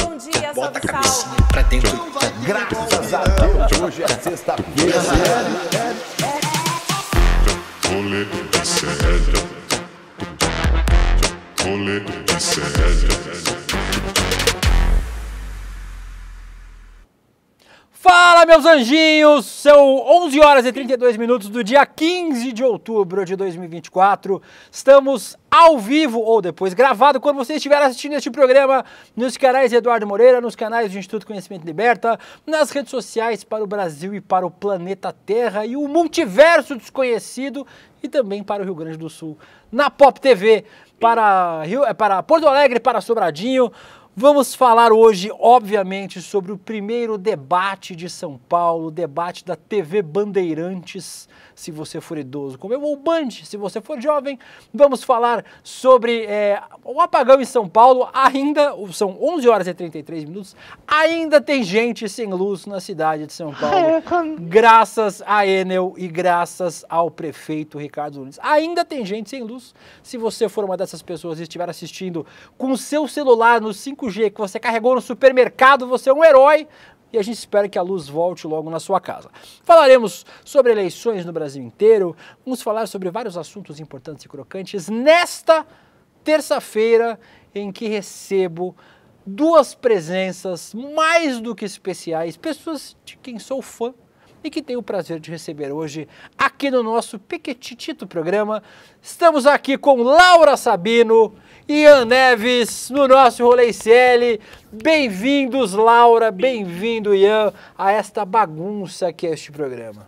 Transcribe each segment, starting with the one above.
Bom dia, Bota a cabecinha pra dentro. Graças a Deus, hoje é sexta-feira. Né? Rolê de serra. Rolê de serra. Fala, meus anjinhos! São 11 horas e 32 minutos do dia 15 de outubro de 2024. Estamos ao vivo ou depois gravado quando você estiver assistindo este programa nos canais Eduardo Moreira, nos canais do Instituto Conhecimento Liberta, nas redes sociais para o Brasil e para o planeta Terra e o multiverso desconhecido e também para o Rio Grande do Sul, na Pop TV, para, Rio, eh, para Porto Alegre, para Sobradinho Vamos falar hoje, obviamente, sobre o primeiro debate de São Paulo, o debate da TV Bandeirantes se você for idoso como eu, ou Band, se você for jovem. Vamos falar sobre é, o apagão em São Paulo. Ainda, são 11 horas e 33 minutos, ainda tem gente sem luz na cidade de São Paulo. É, graças a Enel e graças ao prefeito Ricardo Nunes. Ainda tem gente sem luz. Se você for uma dessas pessoas e estiver assistindo com o seu celular no 5G que você carregou no supermercado, você é um herói e a gente espera que a luz volte logo na sua casa. Falaremos sobre eleições no Brasil inteiro, vamos falar sobre vários assuntos importantes e crocantes nesta terça-feira em que recebo duas presenças mais do que especiais, pessoas de quem sou fã e que tenho o prazer de receber hoje aqui no nosso pequetitito programa. Estamos aqui com Laura Sabino Ian Neves no nosso Rolê CL. Bem-vindos, Laura, bem-vindo, Ian, a esta bagunça que é este programa.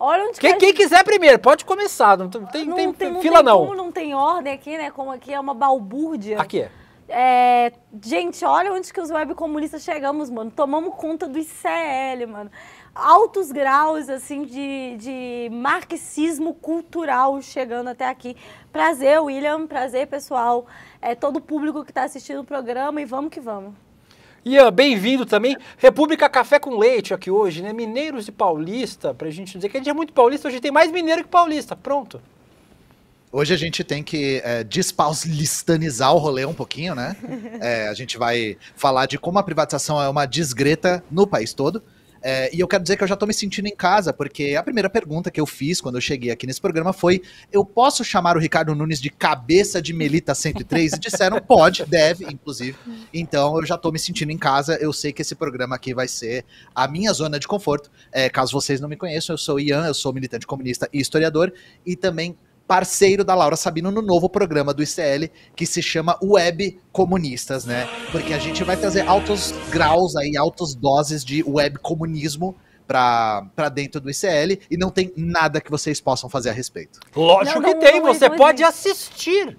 Olha onde quem, que gente... quem quiser primeiro, pode começar, não tem, não, tem, tem não fila tem não. Como, não tem ordem aqui, né? Como aqui é uma balbúrdia. Aqui é. É, gente, olha onde que os webcomunistas chegamos, mano. Tomamos conta do ICL, mano altos graus assim de, de marxismo cultural chegando até aqui. Prazer, William, prazer, pessoal, é, todo o público que está assistindo o programa e vamos que vamos. Ian, bem-vindo também. República Café com Leite aqui hoje, né? Mineiros e paulista, pra gente dizer que a gente é muito paulista, hoje tem mais mineiro que paulista. Pronto. Hoje a gente tem que é, despaulistanizar o rolê um pouquinho, né? É, a gente vai falar de como a privatização é uma desgreta no país todo. É, e eu quero dizer que eu já estou me sentindo em casa, porque a primeira pergunta que eu fiz quando eu cheguei aqui nesse programa foi: eu posso chamar o Ricardo Nunes de cabeça de Melita 103? E disseram: pode, deve, inclusive. Então eu já estou me sentindo em casa. Eu sei que esse programa aqui vai ser a minha zona de conforto. É, caso vocês não me conheçam, eu sou Ian, eu sou militante comunista e historiador, e também parceiro da Laura Sabino no novo programa do ICL, que se chama Web Comunistas, né? Porque a gente vai trazer altos graus aí, altas doses de web comunismo para dentro do ICL e não tem nada que vocês possam fazer a respeito. Lógico não, não, que tem, não, você pode assistir.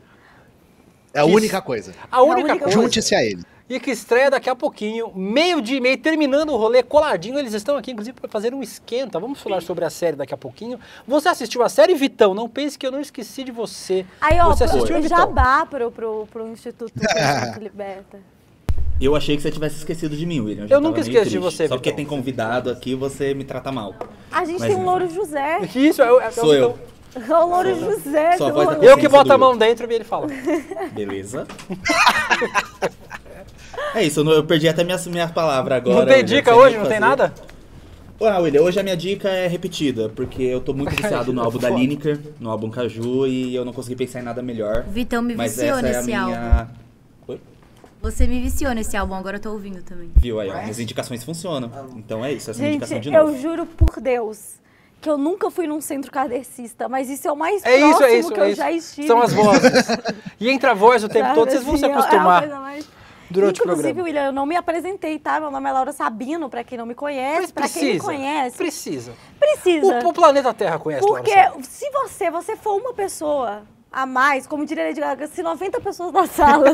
É a única coisa. A única, a única coisa. Junte-se a ele e que estreia daqui a pouquinho, meio-dia e meio, terminando o rolê coladinho. Eles estão aqui, inclusive, para fazer um esquenta. Vamos falar sobre a série daqui a pouquinho. Você assistiu a série, Vitão? Não pense que eu não esqueci de você. Aí, ó, você assistiu, foi. jabá pro, pro, pro Instituto Liberta. Eu achei que você tivesse esquecido de mim, William. Eu, eu nunca esqueci triste. de você, Só Vitão. porque tem convidado aqui, você me trata mal. A gente Mas, tem um Louro José. Isso, eu, é eu, é sou eu. Então... O Louro José. eu que boto a mão dentro e ele fala. Beleza. É isso, eu perdi até minhas, minhas palavras agora. Não tem dica hoje? Não tem nada? Ué, William, hoje a minha dica é repetida, porque eu tô muito viciado no álbum da Lineker, no álbum Caju, e eu não consegui pensar em nada melhor. Vitão me mas viciou essa é nesse a minha... álbum. Você me viciou nesse álbum, agora eu tô ouvindo também. Viu aí, ó, as indicações funcionam. Ah, então é isso, essa é Gente, indicação de novo. Eu juro por Deus que eu nunca fui num centro cardecista, mas isso é o mais é, é próximo isso, é isso, que é eu isso. já estive. São as vozes. e entra a voz o tempo Sabe, todo, vocês vão assim, se acostumar. É a coisa mais... Durante Inclusive, William, eu não me apresentei, tá? Meu nome é Laura Sabino, para quem não me conhece, para quem me conhece. Precisa. Precisa. O, o planeta Terra conhece Porque Laura se você, você for uma pessoa a mais, como diria Lady Gaga, se 90 pessoas na sala,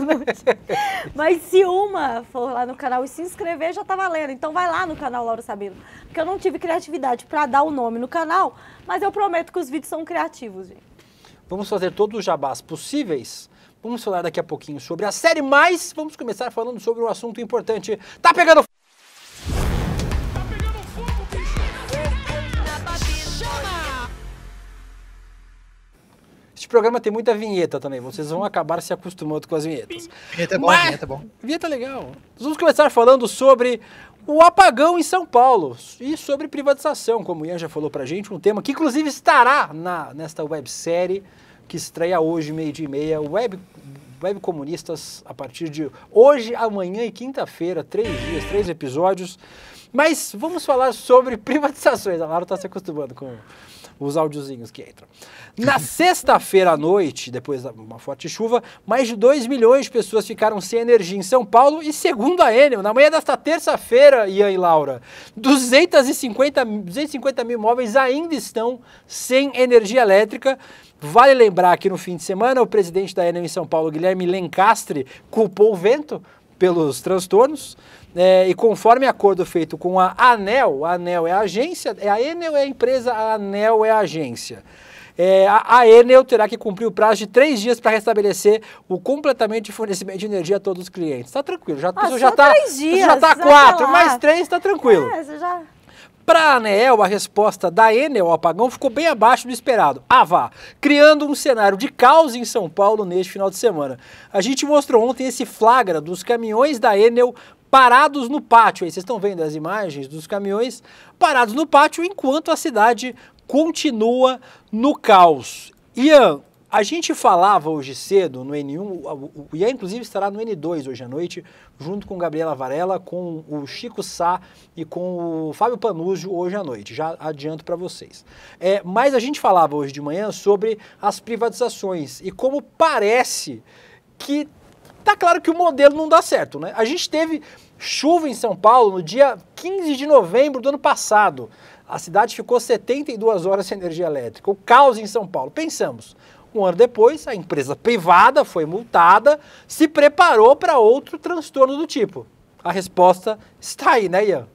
mas se uma for lá no canal e se inscrever, já tá valendo. Então vai lá no canal Laura Sabino, porque eu não tive criatividade para dar o nome no canal, mas eu prometo que os vídeos são criativos, gente. Vamos fazer todos os jabás possíveis Vamos falar daqui a pouquinho sobre a série, mas vamos começar falando sobre um assunto importante. Tá pegando tá Este programa tem muita vinheta também, vocês vão acabar se acostumando com as vinhetas. Vinheta é bom, Mas... vinheta é bom. Vinheta é legal. Nós vamos começar falando sobre o apagão em São Paulo e sobre privatização, como o Ian já falou pra gente, um tema que inclusive estará na, nesta websérie que estreia hoje, meio-dia e meia, Web, Web Comunistas, a partir de hoje, amanhã e quinta-feira, três dias, três episódios. Mas vamos falar sobre privatizações. A Laura está se acostumando com os áudiozinhos que entram. Na sexta-feira à noite, depois de uma forte chuva, mais de 2 milhões de pessoas ficaram sem energia em São Paulo e, segundo a Enel, na manhã desta terça-feira, Ian e Laura, 250, 250 mil móveis ainda estão sem energia elétrica Vale lembrar que no fim de semana o presidente da Enel em São Paulo, Guilherme Lencastre, culpou o vento pelos transtornos. É, e conforme acordo feito com a ANEL, a ANEL é a agência, é a Enel é a empresa, a ANEL é a agência. É, a Enel terá que cumprir o prazo de três dias para restabelecer o completamente de fornecimento de energia a todos os clientes. Está tranquilo, já, ah, já está já tá quatro, mais três está tranquilo. É, já... Para a ANEEL, a resposta da Enel ao apagão ficou bem abaixo do esperado, Ava, ah, criando um cenário de caos em São Paulo neste final de semana. A gente mostrou ontem esse flagra dos caminhões da Enel parados no pátio. Aí vocês estão vendo as imagens dos caminhões parados no pátio enquanto a cidade continua no caos. Ian, a gente falava hoje cedo no N1, o Ian é, inclusive estará no N2 hoje à noite, junto com Gabriela Varela, com o Chico Sá e com o Fábio Panúzio hoje à noite, já adianto para vocês. É, mas a gente falava hoje de manhã sobre as privatizações e como parece que tá claro que o modelo não dá certo, né? A gente teve chuva em São Paulo no dia 15 de novembro do ano passado. A cidade ficou 72 horas sem energia elétrica. O caos em São Paulo. Pensamos, um ano depois, a empresa privada foi multada, se preparou para outro transtorno do tipo. A resposta está aí, né, Ian?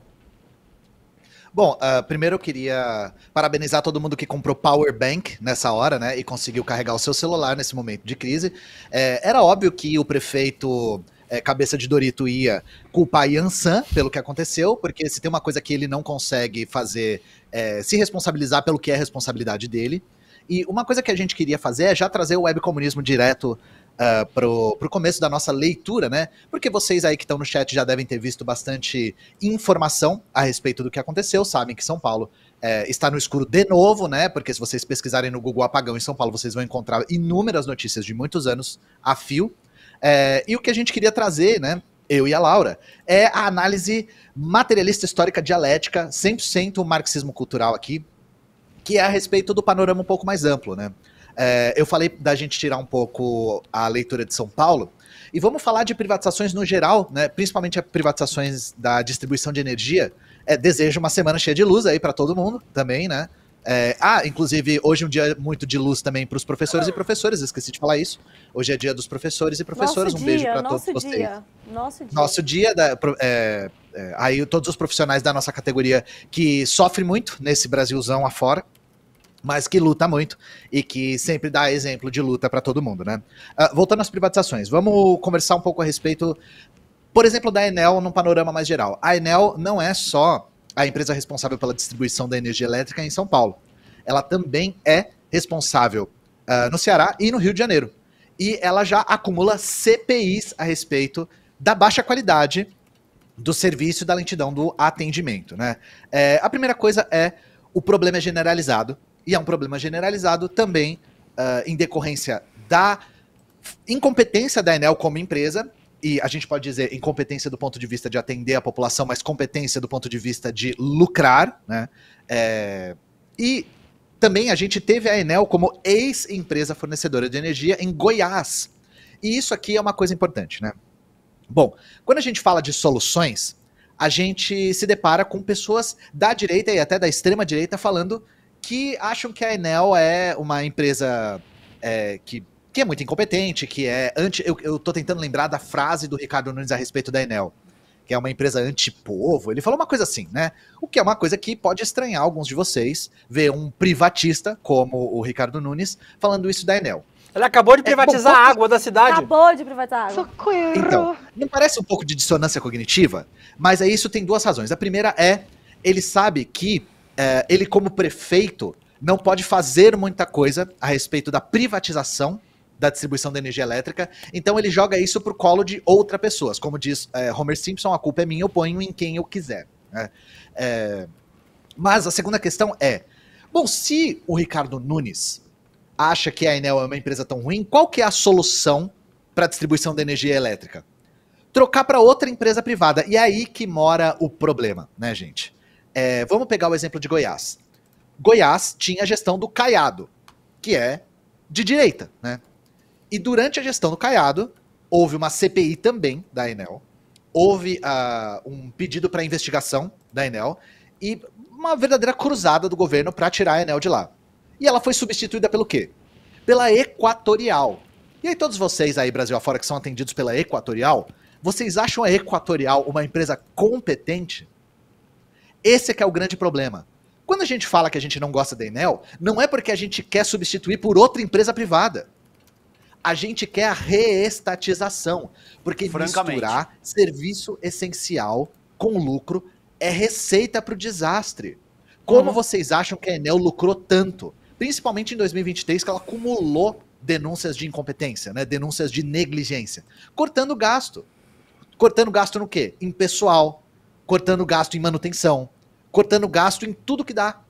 Bom, uh, primeiro eu queria parabenizar todo mundo que comprou Power Bank nessa hora, né? E conseguiu carregar o seu celular nesse momento de crise. É, era óbvio que o prefeito é, cabeça de Dorito ia culpar San pelo que aconteceu, porque se tem uma coisa que ele não consegue fazer, é se responsabilizar pelo que é responsabilidade dele. E uma coisa que a gente queria fazer é já trazer o webcomunismo direto uh, pro, pro começo da nossa leitura, né? Porque vocês aí que estão no chat já devem ter visto bastante informação a respeito do que aconteceu, sabem que São Paulo é, está no escuro de novo, né? Porque se vocês pesquisarem no Google Apagão em São Paulo, vocês vão encontrar inúmeras notícias de muitos anos a fio. É, e o que a gente queria trazer, né? Eu e a Laura, é a análise materialista histórica dialética, 100% marxismo cultural aqui, que é a respeito do panorama um pouco mais amplo, né? É, eu falei da gente tirar um pouco a leitura de São Paulo, e vamos falar de privatizações no geral, né? principalmente privatizações da distribuição de energia. É, desejo uma semana cheia de luz aí para todo mundo também, né? É, ah, inclusive, hoje é um dia muito de luz também para os professores e professoras, esqueci de falar isso. Hoje é dia dos professores e professoras, um dia, beijo para todos vocês. Dia, nosso dia. Nosso dia, da, é, é, aí todos os profissionais da nossa categoria que sofrem muito nesse Brasilzão afora, mas que luta muito e que sempre dá exemplo de luta para todo mundo, né? Uh, voltando às privatizações, vamos conversar um pouco a respeito, por exemplo, da Enel num panorama mais geral. A Enel não é só a empresa responsável pela distribuição da energia elétrica em São Paulo. Ela também é responsável uh, no Ceará e no Rio de Janeiro. E ela já acumula CPIs a respeito da baixa qualidade do serviço e da lentidão do atendimento, né? É, a primeira coisa é o problema é generalizado e é um problema generalizado também uh, em decorrência da incompetência da Enel como empresa e a gente pode dizer incompetência do ponto de vista de atender a população, mas competência do ponto de vista de lucrar, né? É... e também a gente teve a Enel como ex-empresa fornecedora de energia em Goiás. E isso aqui é uma coisa importante, né? Bom, quando a gente fala de soluções, a gente se depara com pessoas da direita e até da extrema direita falando que acham que a Enel é uma empresa é, que, que é muito incompetente, que é anti. Eu, eu tô tentando lembrar da frase do Ricardo Nunes a respeito da Enel, que é uma empresa antipovo. Ele falou uma coisa assim, né? O que é uma coisa que pode estranhar alguns de vocês ver um privatista como o Ricardo Nunes falando isso da Enel. Ele acabou de é, privatizar é, bom, a água da cidade. Acabou de privatizar a água. Socorro. Então, não parece um pouco de dissonância cognitiva? Mas é isso tem duas razões. A primeira é, ele sabe que é, ele, como prefeito, não pode fazer muita coisa a respeito da privatização da distribuição da energia elétrica, então ele joga isso pro colo de outra pessoa. Como diz é, Homer Simpson, a culpa é minha, eu ponho em quem eu quiser. Né? É, mas a segunda questão é, bom, se o Ricardo Nunes acha que a Enel é uma empresa tão ruim, qual que é a solução para a distribuição da energia elétrica? Trocar para outra empresa privada. E é aí que mora o problema, né, gente? É, vamos pegar o exemplo de Goiás. Goiás tinha a gestão do Caiado, que é de direita, né? E durante a gestão do Caiado, houve uma CPI também da Enel, houve uh, um pedido para investigação da Enel e uma verdadeira cruzada do governo para tirar a Enel de lá. E ela foi substituída pelo quê? Pela Equatorial. E aí todos vocês aí Brasil afora que são atendidos pela Equatorial, vocês acham a Equatorial uma empresa competente? Esse é que é o grande problema. Quando a gente fala que a gente não gosta da Enel, não é porque a gente quer substituir por outra empresa privada. A gente quer a reestatização, porque misturar serviço essencial com lucro é receita para o desastre. Como uhum. vocês acham que a Enel lucrou tanto? Principalmente em 2023, que ela acumulou denúncias de incompetência, né? denúncias de negligência, cortando gasto. Cortando gasto no quê? Em pessoal, cortando gasto em manutenção, cortando gasto em tudo que dá.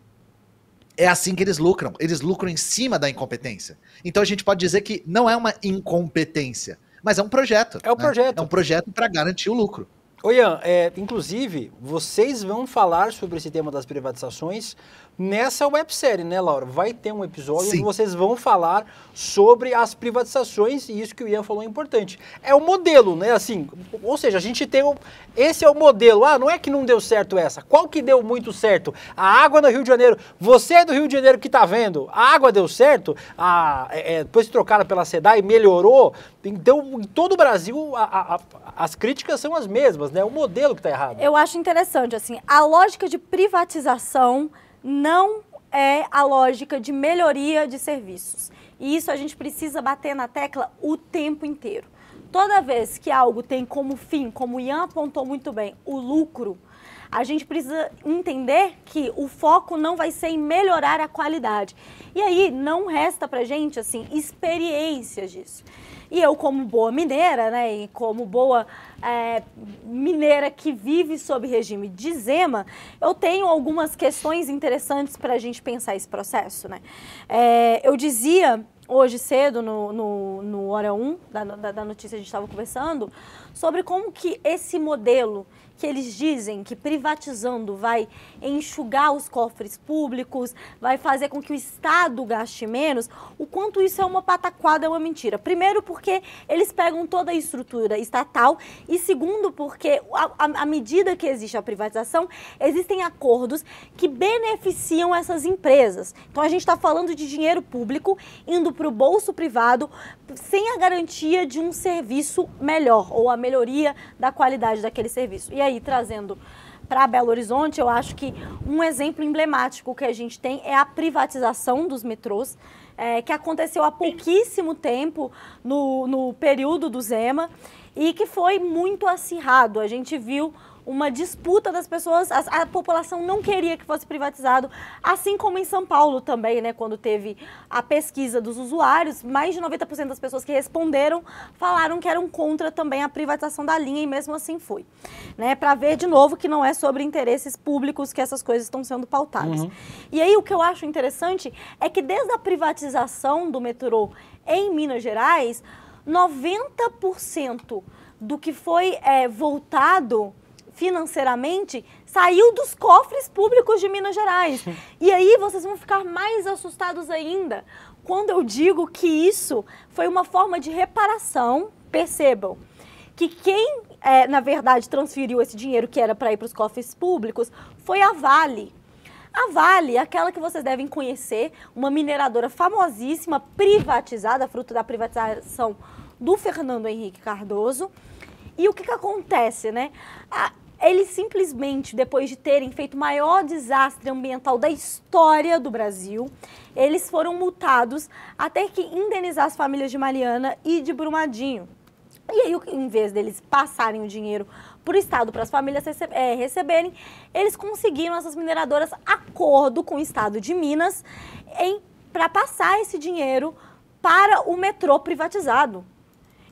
É assim que eles lucram. Eles lucram em cima da incompetência. Então a gente pode dizer que não é uma incompetência, mas é um projeto. É um né? projeto. É um projeto para garantir o lucro. Oi, Ian, é, inclusive, vocês vão falar sobre esse tema das privatizações nessa websérie, né, Laura? Vai ter um episódio Sim. onde vocês vão falar sobre as privatizações e isso que o Ian falou é importante. É o modelo, né? Assim, ou seja, a gente tem o, esse é o modelo. Ah, não é que não deu certo essa. Qual que deu muito certo? A água no Rio de Janeiro. Você é do Rio de Janeiro que está vendo. A água deu certo. A, é, é depois trocaram pela e melhorou. Então, em todo o Brasil, a, a, as críticas são as mesmas, né? É o modelo que está errado. Eu acho interessante, assim, a lógica de privatização não é a lógica de melhoria de serviços. E isso a gente precisa bater na tecla o tempo inteiro. Toda vez que algo tem como fim, como o Ian apontou muito bem, o lucro, a gente precisa entender que o foco não vai ser em melhorar a qualidade. E aí não resta pra gente assim experiência disso. E eu, como boa mineira, né, e como boa é, mineira que vive sob regime de Zema, eu tenho algumas questões interessantes para a gente pensar esse processo. Né? É, eu dizia hoje cedo, no, no, no Hora 1 da, da, da notícia que a gente estava conversando, sobre como que esse modelo que eles dizem que privatizando vai enxugar os cofres públicos, vai fazer com que o Estado gaste menos, o quanto isso é uma pataquada, é uma mentira. Primeiro, porque eles pegam toda a estrutura estatal, e segundo, porque à medida que existe a privatização, existem acordos que beneficiam essas empresas. Então a gente está falando de dinheiro público indo para o bolso privado sem a garantia de um serviço melhor ou a melhoria da qualidade daquele serviço. E aí trazendo para Belo Horizonte, eu acho que um exemplo emblemático que a gente tem é a privatização dos metrôs, é, que aconteceu há pouquíssimo tempo no, no período do Zema e que foi muito acirrado. A gente viu uma disputa das pessoas, a, a, população não queria que fosse privatizado, assim como em São Paulo também, né, quando teve a pesquisa dos usuários, mais de 90% das pessoas que responderam falaram que eram contra também a privatização da linha e mesmo assim foi. Né, para ver de novo que não é sobre interesses públicos que essas coisas estão sendo pautadas. Uhum. E aí o que eu acho interessante é que desde a privatização do metrô em Minas Gerais, 90% do que foi é, voltado financeiramente saiu dos cofres públicos de Minas Gerais. E aí vocês vão ficar mais assustados ainda quando eu digo que isso foi uma forma de reparação, percebam, que quem, é, na verdade, transferiu esse dinheiro que era para ir para os cofres públicos foi a Vale. A Vale, aquela que vocês devem conhecer, uma mineradora famosíssima, privatizada, fruto da privatização do Fernando Henrique Cardoso. E o que, que acontece, né? A, eles simplesmente, depois de terem feito o maior desastre ambiental da história do Brasil, eles foram multados até que indenizar as famílias de Mariana e de Brumadinho. E aí, em vez deles passarem o dinheiro para o Estado, para as famílias eh, receberem, eles conseguiram, essas mineradoras, acordo com o Estado de Minas para passar esse dinheiro para o metrô privatizado.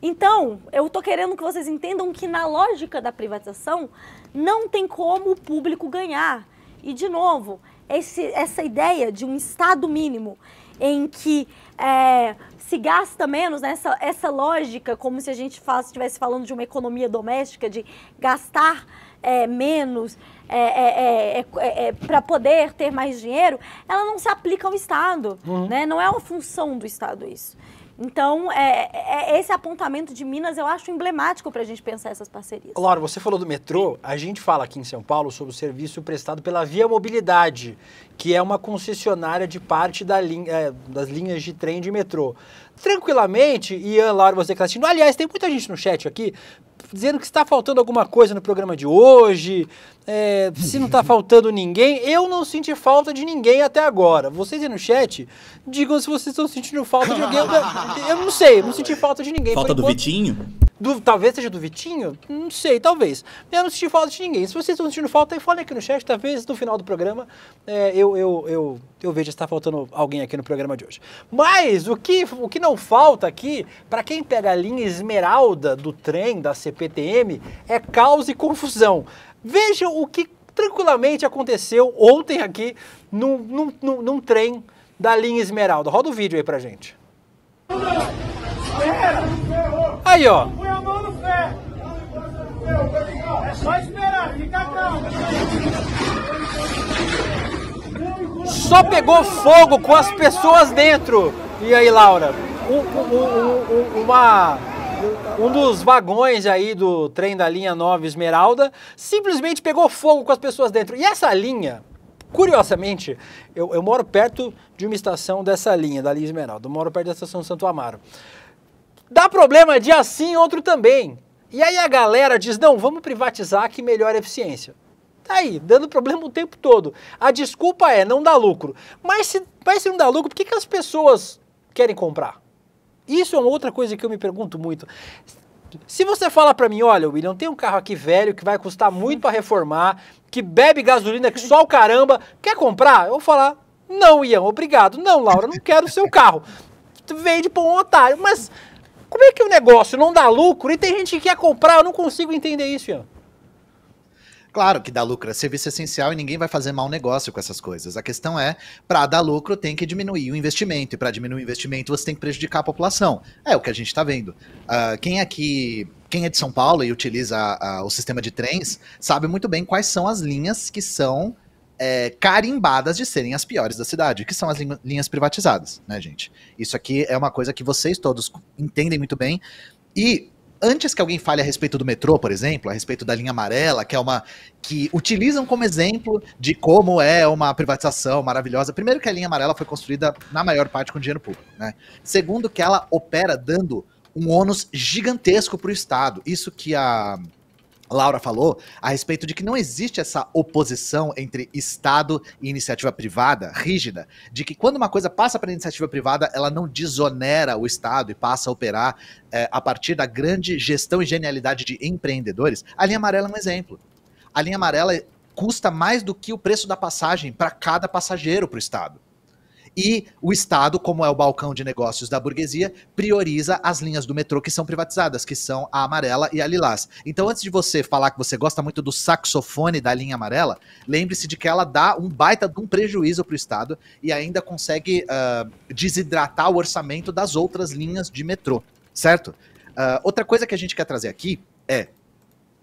Então, eu estou querendo que vocês entendam que na lógica da privatização não tem como o público ganhar. E, de novo, esse, essa ideia de um Estado mínimo em que é, se gasta menos, né? essa, essa lógica, como se a gente estivesse falando de uma economia doméstica, de gastar é, menos é, é, é, é para poder ter mais dinheiro, ela não se aplica ao Estado. Uhum. Né? Não é uma função do Estado isso. Então, é, é, é, esse apontamento de Minas eu acho emblemático para a gente pensar essas parcerias. Laura, você falou do metrô, a gente fala aqui em São Paulo sobre o serviço prestado pela Via Mobilidade que é uma concessionária de parte da linha, é, das linhas de trem de metrô. Tranquilamente, Ian, Laura, você que está assistindo, aliás, tem muita gente no chat aqui dizendo que está faltando alguma coisa no programa de hoje, é, se não está faltando ninguém. Eu não senti falta de ninguém até agora. Vocês aí no chat, digam se vocês estão sentindo falta de alguém. Eu, eu não sei, não senti falta de ninguém. Falta do enquanto. Vitinho? Do, talvez seja do Vitinho? Não sei, talvez. Eu não senti falta de ninguém. Se vocês estão sentindo falta, aí fale aqui no chat, talvez no final do programa é, eu, eu, eu, eu veja se está faltando alguém aqui no programa de hoje. Mas o que, o que não falta aqui, para quem pega a linha esmeralda do trem da CPTM, é caos e confusão. Vejam o que tranquilamente aconteceu ontem aqui num, num, num, num trem da linha esmeralda. Roda o vídeo aí pra gente. Aí, ó. Só esperar, fica calmo. Só pegou fogo com as pessoas dentro. E aí, Laura? Um, um, um, uma, um dos vagões aí do trem da linha Nova Esmeralda simplesmente pegou fogo com as pessoas dentro. E essa linha, Curiosamente, eu, eu, moro perto de uma estação dessa linha, da linha Esmeralda. Eu moro perto da estação Santo Amaro. Dá problema de assim outro também. E aí a galera diz: não, vamos privatizar que melhora a eficiência. Tá aí, dando problema o tempo todo. A desculpa é não dá lucro. Mas se, mas se não dá lucro, por que, que as pessoas querem comprar? Isso é uma outra coisa que eu me pergunto muito. Se você fala para mim, olha, William, tem um carro aqui velho que vai custar muito para reformar, que bebe gasolina que só o caramba, quer comprar? Eu vou falar, não, Ian, obrigado. Não, Laura, não quero o seu carro. Vende para um otário. Mas como é que o negócio não dá lucro e tem gente que quer comprar? Eu não consigo entender isso, Ian. Claro que dá lucro, é serviço essencial e ninguém vai fazer mau negócio com essas coisas. A questão é, para dar lucro tem que diminuir o investimento, e para diminuir o investimento você tem que prejudicar a população. É o que a gente está vendo. Uh, quem aqui é quem é de São Paulo e utiliza ah, o sistema de trens sabe muito bem quais são as linhas que são é, carimbadas de serem as piores da cidade, que são as linhas privatizadas, né, gente? Isso aqui é uma coisa que vocês todos entendem muito bem. E antes que alguém fale a respeito do metrô, por exemplo, a respeito da linha amarela, que é uma que utilizam como exemplo de como é uma privatização maravilhosa. Primeiro que a linha amarela foi construída na maior parte com dinheiro público, né? Segundo que ela opera dando um ônus gigantesco para o estado. Isso que a Laura falou a respeito de que não existe essa oposição entre Estado e iniciativa privada rígida, de que quando uma coisa passa para a iniciativa privada, ela não desonera o Estado e passa a operar é, a partir da grande gestão e genialidade de empreendedores. A linha amarela é um exemplo. A linha amarela custa mais do que o preço da passagem para cada passageiro para o Estado. E o Estado, como é o balcão de negócios da burguesia, prioriza as linhas do metrô que são privatizadas, que são a amarela e a lilás. Então, antes de você falar que você gosta muito do saxofone da linha amarela, lembre-se de que ela dá um baita de um prejuízo para o Estado e ainda consegue uh, desidratar o orçamento das outras linhas de metrô, certo? Uh, outra coisa que a gente quer trazer aqui é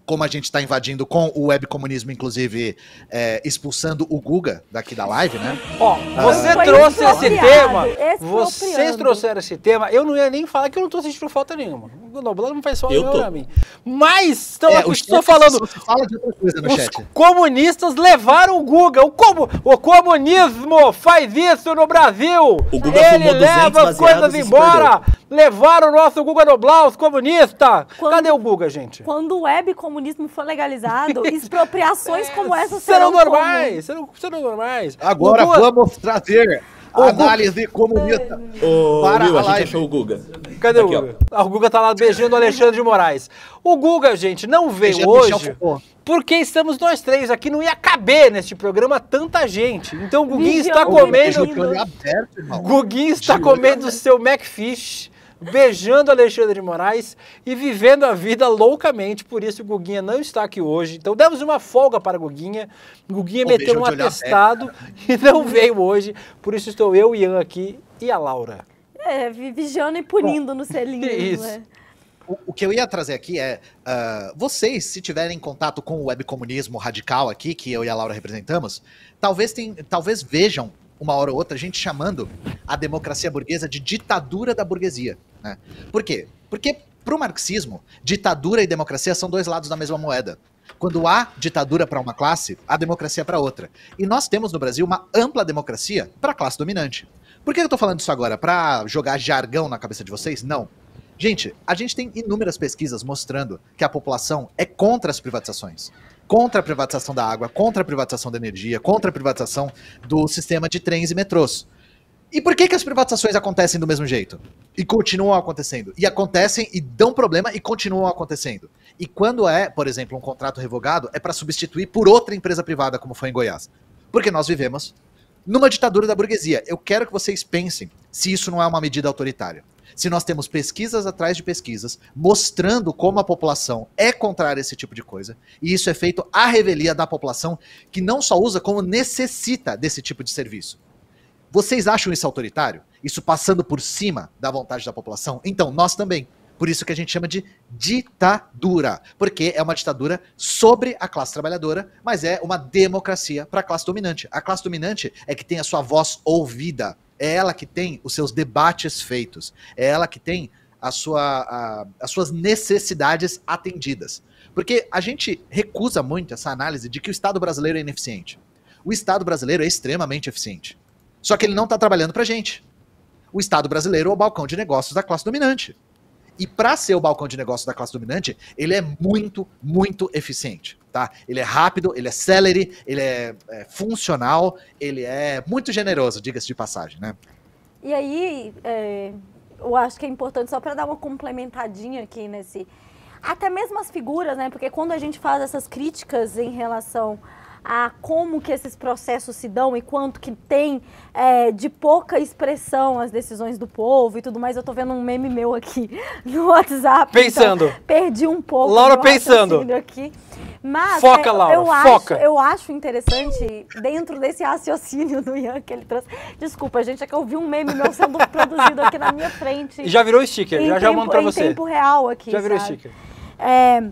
como a gente está invadindo com o webcomunismo, inclusive é, expulsando o Guga daqui da live, né? Ó, ah. você ah, trouxe esse tema, vocês trouxeram esse tema, eu não ia nem falar que eu não tô sentindo falta nenhuma. O Noblar não faz só eu pra é mim. Mas, então, é, estou falando, fala de outra coisa no os chat. comunistas levaram o Guga, o, como, o comunismo faz isso no Brasil, o Guga ele leva as coisas embora, levaram o nosso Guga Noblar, os comunistas. Quando, Cadê o Guga, gente? Quando o webcomunismo comunismo for legalizado, expropriações é, como essa serão, serão normais. Serão, serão é normais. Agora vamos trazer o análise Guga... comunista. Ô, para Will, a, a gente achou o Guga. Cadê Aqui, o Guga? Ah, o Guga tá lá beijando o Alexandre de Moraes. O Guga, gente, não veio hoje. Porque estamos nós três aqui, não ia caber neste programa tanta gente. Então o Guguinho está comendo. Guguinho está comendo o seu Macfish beijando Alexandre de Moraes e vivendo a vida loucamente. Por isso, o Guguinha não está aqui hoje. Então, demos uma folga para o Guguinha. Guguinha meteu um atestado e não veio hoje. Por isso, estou eu, Ian, aqui e a Laura. É, vigiando e punindo Bom, no selinho. É isso. Né? o que eu ia trazer aqui é: uh, vocês, se tiverem contato com o webcomunismo radical aqui, que eu e a Laura representamos, talvez, tem, talvez vejam uma hora ou outra, a gente chamando a democracia burguesa de ditadura da burguesia. Né? Por quê? Porque, para o marxismo, ditadura e democracia são dois lados da mesma moeda. Quando há ditadura para uma classe, há democracia para outra. E nós temos no Brasil uma ampla democracia para a classe dominante. Por que eu estou falando isso agora? Para jogar jargão na cabeça de vocês? Não. Gente, a gente tem inúmeras pesquisas mostrando que a população é contra as privatizações contra a privatização da água, contra a privatização da energia, contra a privatização do sistema de trens e metrôs. E por que, que as privatizações acontecem do mesmo jeito? E continuam acontecendo. E acontecem e dão problema e continuam acontecendo. E quando é, por exemplo, um contrato revogado, é para substituir por outra empresa privada, como foi em Goiás. Porque nós vivemos numa ditadura da burguesia. Eu quero que vocês pensem se isso não é uma medida autoritária se nós temos pesquisas atrás de pesquisas mostrando como a população é contrária a esse tipo de coisa, e isso é feito à revelia da população que não só usa, como necessita desse tipo de serviço. Vocês acham isso autoritário? Isso passando por cima da vontade da população? Então, nós também. Por isso que a gente chama de ditadura, porque é uma ditadura sobre a classe trabalhadora, mas é uma democracia para a classe dominante. A classe dominante é que tem a sua voz ouvida. É ela que tem os seus debates feitos. É ela que tem a sua, a, as suas necessidades atendidas. Porque a gente recusa muito essa análise de que o Estado brasileiro é ineficiente. O Estado brasileiro é extremamente eficiente. Só que ele não está trabalhando para gente. O Estado brasileiro é o balcão de negócios da classe dominante. E para ser o balcão de negócios da classe dominante, ele é muito, muito eficiente tá? Ele é rápido, ele é celery, ele é, é funcional, ele é muito generoso, diga-se de passagem, né? E aí, é, eu acho que é importante só para dar uma complementadinha aqui nesse, até mesmo as figuras, né? Porque quando a gente faz essas críticas em relação a como que esses processos se dão e quanto que tem é, de pouca expressão as decisões do povo e tudo mais. Eu tô vendo um meme meu aqui no WhatsApp. Então pensando. Então perdi um pouco. Laura pensando. Aqui. Mas foca, é, Laura, eu foca. eu acho interessante, dentro desse raciocínio do Ian que ele trouxe. Desculpa, gente, é que eu vi um meme meu sendo produzido aqui na minha frente. já virou sticker, já, tempo, já mando pra você. Em tempo real aqui. Já virou sabe? sticker. É,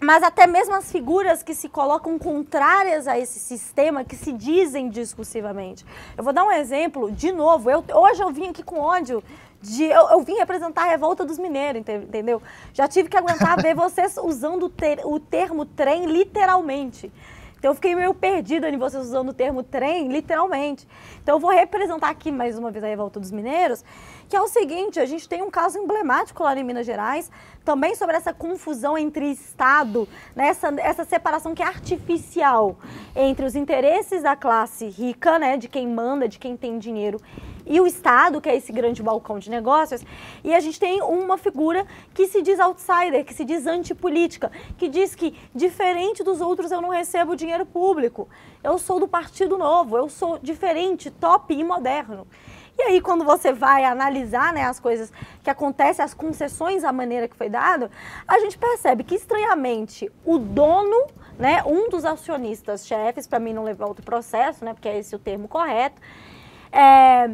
mas até mesmo as figuras que se colocam contrárias a esse sistema, que se dizem discursivamente. Eu vou dar um exemplo, de novo, eu, hoje eu vim aqui com ódio, de, eu, eu vim representar a revolta dos mineiros, entendeu? Já tive que aguentar ver vocês usando ter, o termo trem literalmente. Então eu fiquei meio perdida em vocês usando o termo trem, literalmente. Então eu vou representar aqui mais uma vez a revolta dos mineiros, que é o seguinte, a gente tem um caso emblemático lá em Minas Gerais, também sobre essa confusão entre Estado, né, essa, essa separação que é artificial entre os interesses da classe rica, né, de quem manda, de quem tem dinheiro, e o Estado, que é esse grande balcão de negócios, e a gente tem uma figura que se diz outsider, que se diz antipolítica, que diz que, diferente dos outros, eu não recebo dinheiro público, eu sou do Partido Novo, eu sou diferente, top e moderno. E aí, quando você vai analisar né, as coisas que acontecem, as concessões, a maneira que foi dado, a gente percebe que, estranhamente, o dono, né, um dos acionistas chefes, para mim não levar outro processo, né, porque é esse o termo correto, é,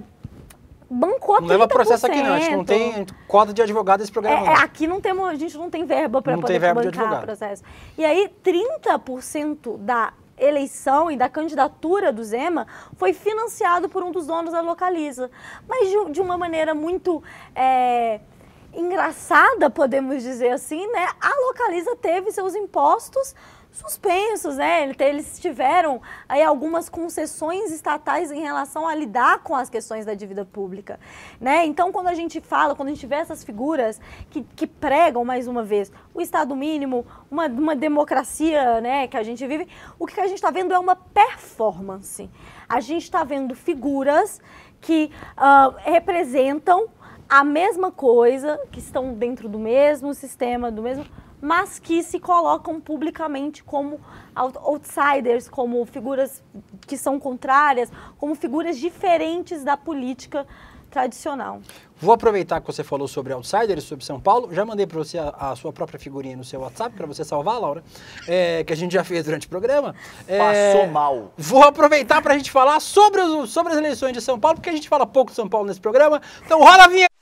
bancou Não leva processo aqui, não. A gente não tem cota de advogado esse programa. É, é aqui não temos, a gente não tem verba para poder tem verba bancar de processo. E aí, 30% da eleição e da candidatura do Zema foi financiado por um dos donos da Localiza. Mas de, de uma maneira muito. É, engraçada, podemos dizer assim, né? A Localiza teve seus impostos suspensos, né? Eles tiveram aí algumas concessões estatais em relação a lidar com as questões da dívida pública, né? Então, quando a gente fala, quando a gente vê essas figuras que, que pregam, mais uma vez, o Estado mínimo, uma, uma democracia, né, que a gente vive, o que a gente está vendo é uma performance. A gente está vendo figuras que uh, representam a mesma coisa, que estão dentro do mesmo sistema, do mesmo mas que se colocam publicamente como outsiders, como figuras que são contrárias, como figuras diferentes da política tradicional. Vou aproveitar que você falou sobre outsiders, sobre São Paulo. Já mandei para você a, a, sua própria figurinha no seu WhatsApp para você salvar, Laura, é, que a gente já fez durante o programa. É, Passou mal. Vou aproveitar para a gente falar sobre, os, sobre as eleições de São Paulo, porque a gente fala pouco de São Paulo nesse programa. Então rola a vinheta!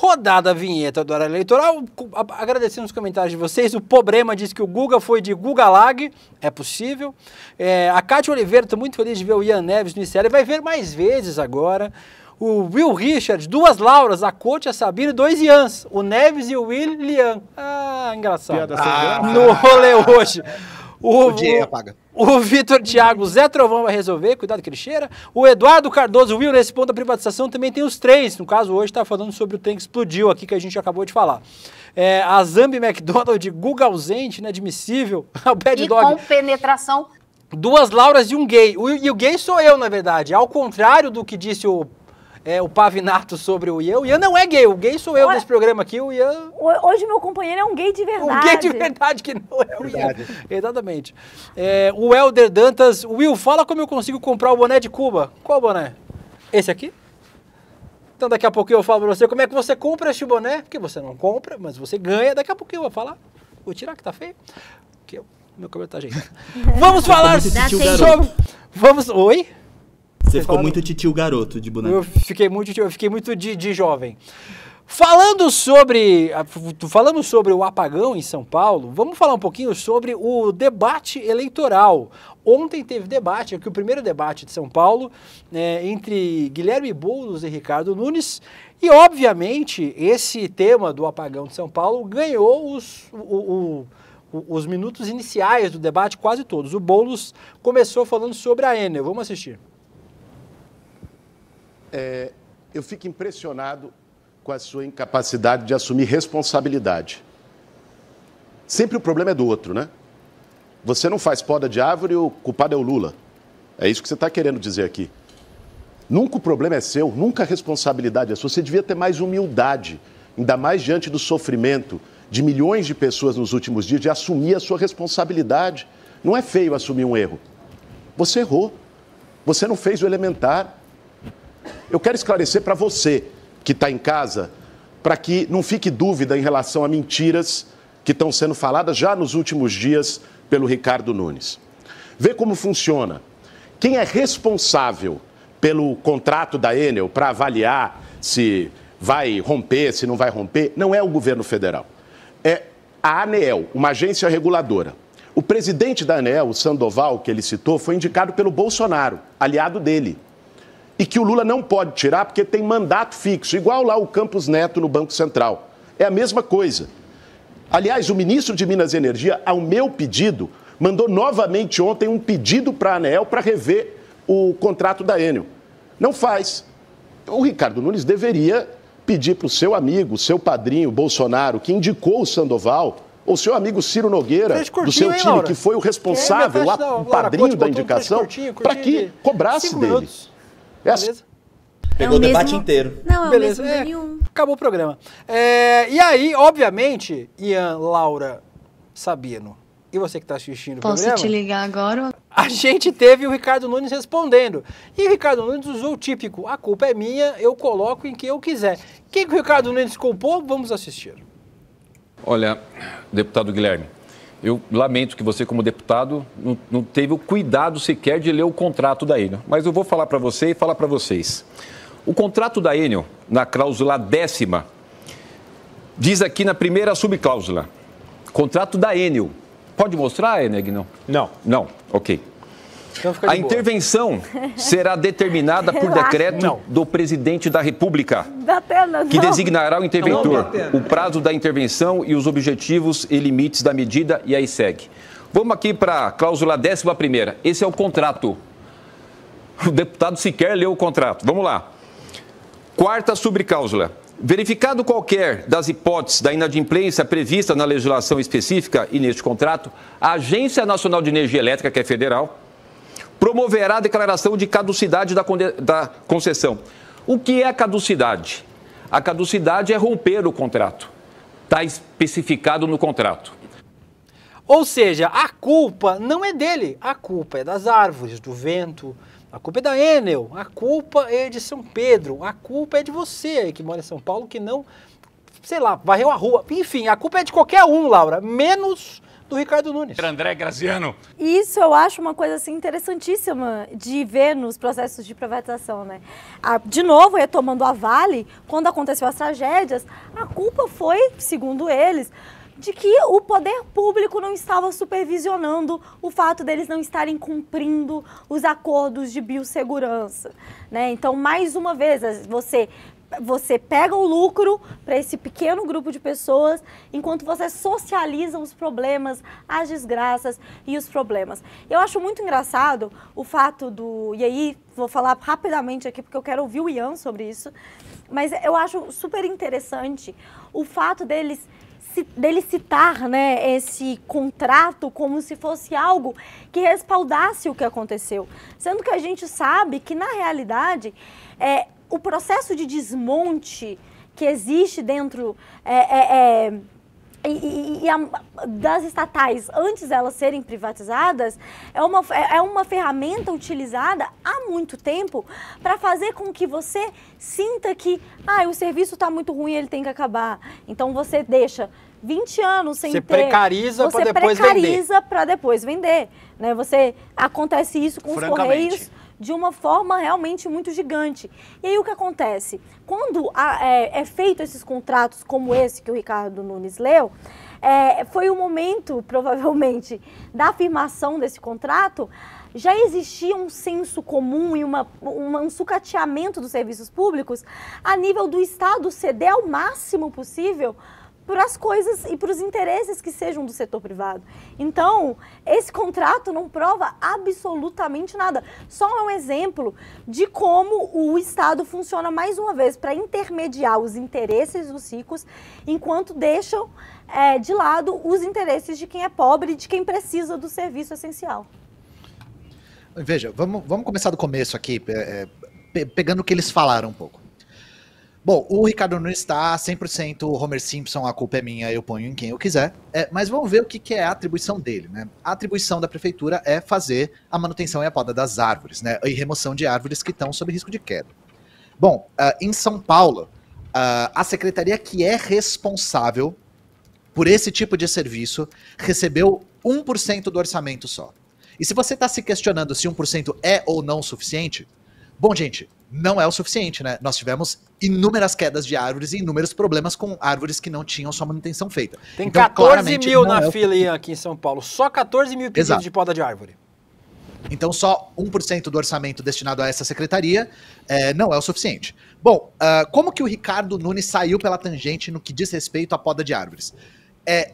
Rodada a vinheta do horário eleitoral. Agradecendo os comentários de vocês. O problema diz que o Guga foi de Guga Lag. É possível. É, a Cátia Oliveira, estou muito feliz de ver o Ian Neves no ICL. Vai ver mais vezes agora. O Will Richard, duas Lauras, a Coach, a Sabino, dois Ians. O Neves e o Will Lian. Ah, engraçado. Ah, no rolê hoje. O, o, o, apaga. O Vitor Thiago, Zé Trovão vai resolver, cuidado que ele cheira. O Eduardo Cardoso, Will, nesse ponto da privatização também tem os três. No caso, hoje está falando sobre o trem que explodiu aqui, que a gente acabou de falar. É, a Zambi McDonald, Google ausente, inadmissível. o Bad e Dog. com penetração. Duas Lauras e um gay. O, e o gay sou eu, na verdade. Ao contrário do que disse o é, o Pavinato sobre o Ian. O Ian não é gay, o gay sou eu nesse programa aqui, o Ian... Hoje meu companheiro é um gay de verdade. Um gay de verdade que não é o verdade. Ian. Exatamente. É, o Helder Dantas, Will, fala como eu consigo comprar o boné de Cuba. Qual boné? Esse aqui? Então daqui a pouco eu falo pra você como é que você compra este boné, porque você não compra, mas você ganha. Daqui a pouco eu vou falar. Vou tirar que tá feio, porque meu cabelo tá ajeitado. Vamos falar sobre... Vamos... Oi? Você ficou muito titio garoto de boneco. Eu fiquei muito, eu fiquei muito de, de jovem. Falando sobre, ah, falando sobre o apagão em São Paulo, vamos falar um pouquinho sobre o debate eleitoral. Ontem teve debate, aqui o primeiro debate de São Paulo, né, entre Guilherme Boulos e Ricardo Nunes. E, obviamente, esse tema do apagão de São Paulo ganhou os, o, o os minutos iniciais do debate, quase todos. O Boulos começou falando sobre a Enel. Vamos assistir é, eu fico impressionado com a sua incapacidade de assumir responsabilidade. Sempre o problema é do outro, né? Você não faz poda de árvore, o culpado é o Lula. É isso que você está querendo dizer aqui. Nunca o problema é seu, nunca a responsabilidade é sua. Você devia ter mais humildade, ainda mais diante do sofrimento de milhões de pessoas nos últimos dias, de assumir a sua responsabilidade. Não é feio assumir um erro. Você errou. Você não fez o elementar. Eu quero esclarecer para você que está em casa, para que não fique dúvida em relação a mentiras que estão sendo faladas já nos últimos dias pelo Ricardo Nunes. Vê como funciona. Quem é responsável pelo contrato da Enel para avaliar se vai romper, se não vai romper, não é o governo federal. É a ANEEL, uma agência reguladora. O presidente da ANEEL, o Sandoval, que ele citou, foi indicado pelo Bolsonaro, aliado dele e que o Lula não pode tirar porque tem mandato fixo, igual lá o Campos Neto no Banco Central. É a mesma coisa. Aliás, o ministro de Minas e Energia, ao meu pedido, mandou novamente ontem um pedido para a ANEEL para rever o contrato da Enel. Não faz. O Ricardo Nunes deveria pedir para o seu amigo, seu padrinho Bolsonaro, que indicou o Sandoval, ou seu amigo Ciro Nogueira, curtinho, do seu time, hein, que foi o responsável, tá- o padrinho da indicação, para que cobrasse deles. Minutos. É Beleza? Pegou é o, o mesmo... debate inteiro. Não, é Beleza. o mesmo é, nenhum. Acabou o programa. É, e aí, obviamente, Ian, Laura, Sabino, e você que está assistindo Posso o programa... Posso te ligar agora? A gente teve o Ricardo Nunes respondendo. E o Ricardo Nunes usou o típico, a culpa é minha, eu coloco em quem eu quiser. Quem que o Ricardo Nunes culpou? Vamos assistir. Olha, deputado Guilherme, eu lamento que você, como deputado, não, não, teve o cuidado sequer de ler o contrato da Enel. Mas eu vou falar para você e falar para vocês. O contrato da Enel, na cláusula décima, diz aqui na primeira subcláusula, contrato da Enel. Pode mostrar, Eneg, não? Não. Não, ok. Então a intervenção será determinada por decreto do presidente da República, que designará o interventor, o prazo da intervenção e os objetivos e limites da medida, e aí segue. Vamos aqui para a cláusula 11. Esse é o contrato. O deputado sequer leu o contrato. Vamos lá. Quarta sub-cláusula. Verificado qualquer das hipóteses da inadimplência prevista na legislação específica e neste contrato, a Agência Nacional de Energia Elétrica, que é federal, promoverá a declaração de caducidade da, da concessão. O que é a caducidade? A caducidade é romper o contrato. Está especificado no contrato. Ou seja, a culpa não é dele, a culpa é das árvores, do vento, a culpa é da Enel, a culpa é de São Pedro, a culpa é de você que mora em São Paulo que não, sei lá, varreu a rua. Enfim, a culpa é de qualquer um, Laura, menos do Ricardo Nunes. André Graziano. Isso eu acho uma coisa assim, interessantíssima de ver nos processos de privatização, né? de novo, retomando a Vale, quando aconteceu as tragédias, a culpa foi, segundo eles, de que o poder público não estava supervisionando o fato deles não estarem cumprindo os acordos de biossegurança. Né? Então, mais uma vez, você você pega o lucro para esse pequeno grupo de pessoas, enquanto você socializa os problemas, as desgraças e os problemas. Eu acho muito engraçado o fato do. E aí, vou falar rapidamente aqui, porque eu quero ouvir o Ian sobre isso, mas eu acho super interessante o fato deles dele citar né, esse contrato como se fosse algo que respaldasse o que aconteceu. Sendo que a gente sabe que, na realidade, é, o processo de desmonte que existe dentro é, é, é, e, e a, das estatais antes elas serem privatizadas é uma, é, é uma ferramenta utilizada há muito tempo para fazer com que você sinta que ah, o serviço está muito ruim, ele tem que acabar. Então você deixa 20 anos sem você ter. Precariza você depois precariza para depois vender. Né? Você acontece isso com os correios de uma forma realmente muito gigante. E aí o que acontece? Quando a, é, é feito esses contratos como esse que o Ricardo Nunes leu, é, foi o momento, provavelmente, da afirmação desse contrato, já existia um senso comum e uma, um sucateamento dos serviços públicos a nível do Estado ceder ao máximo possível por as coisas e para os interesses que sejam do setor privado. Então, esse contrato não prova absolutamente nada. Só é um exemplo de como o Estado funciona mais uma vez para intermediar os interesses dos ricos, enquanto deixam é, de lado os interesses de quem é pobre e de quem precisa do serviço essencial. Veja, vamos, vamos começar do começo aqui, é, é pegando o que eles falaram um pouco. Bom, o Ricardo Nunes está 100% Homer Simpson, a culpa é minha, eu ponho em quem eu quiser. É, mas vamos ver o que, que, é a atribuição dele, né? A atribuição da prefeitura é fazer a manutenção e a poda das árvores, né? E remoção de árvores que estão sob risco de queda. Bom, uh, em São Paulo, uh, a secretaria que é responsável por esse tipo de serviço recebeu 1% do orçamento só. E se você está se questionando se 1% é ou não suficiente, bom, gente, não é o suficiente, né? Nós tivemos inúmeras quedas de árvores e inúmeros problemas com árvores que não tinham sua manutenção feita. Tem então, 14 mil na é fila que... aqui em São Paulo, só 14 mil pedidos Exato. de poda de árvore. Então, só 1% do orçamento destinado a essa secretaria é, não é o suficiente. Bom, uh, como que o Ricardo Nunes saiu pela tangente no que diz respeito à poda de árvores? É,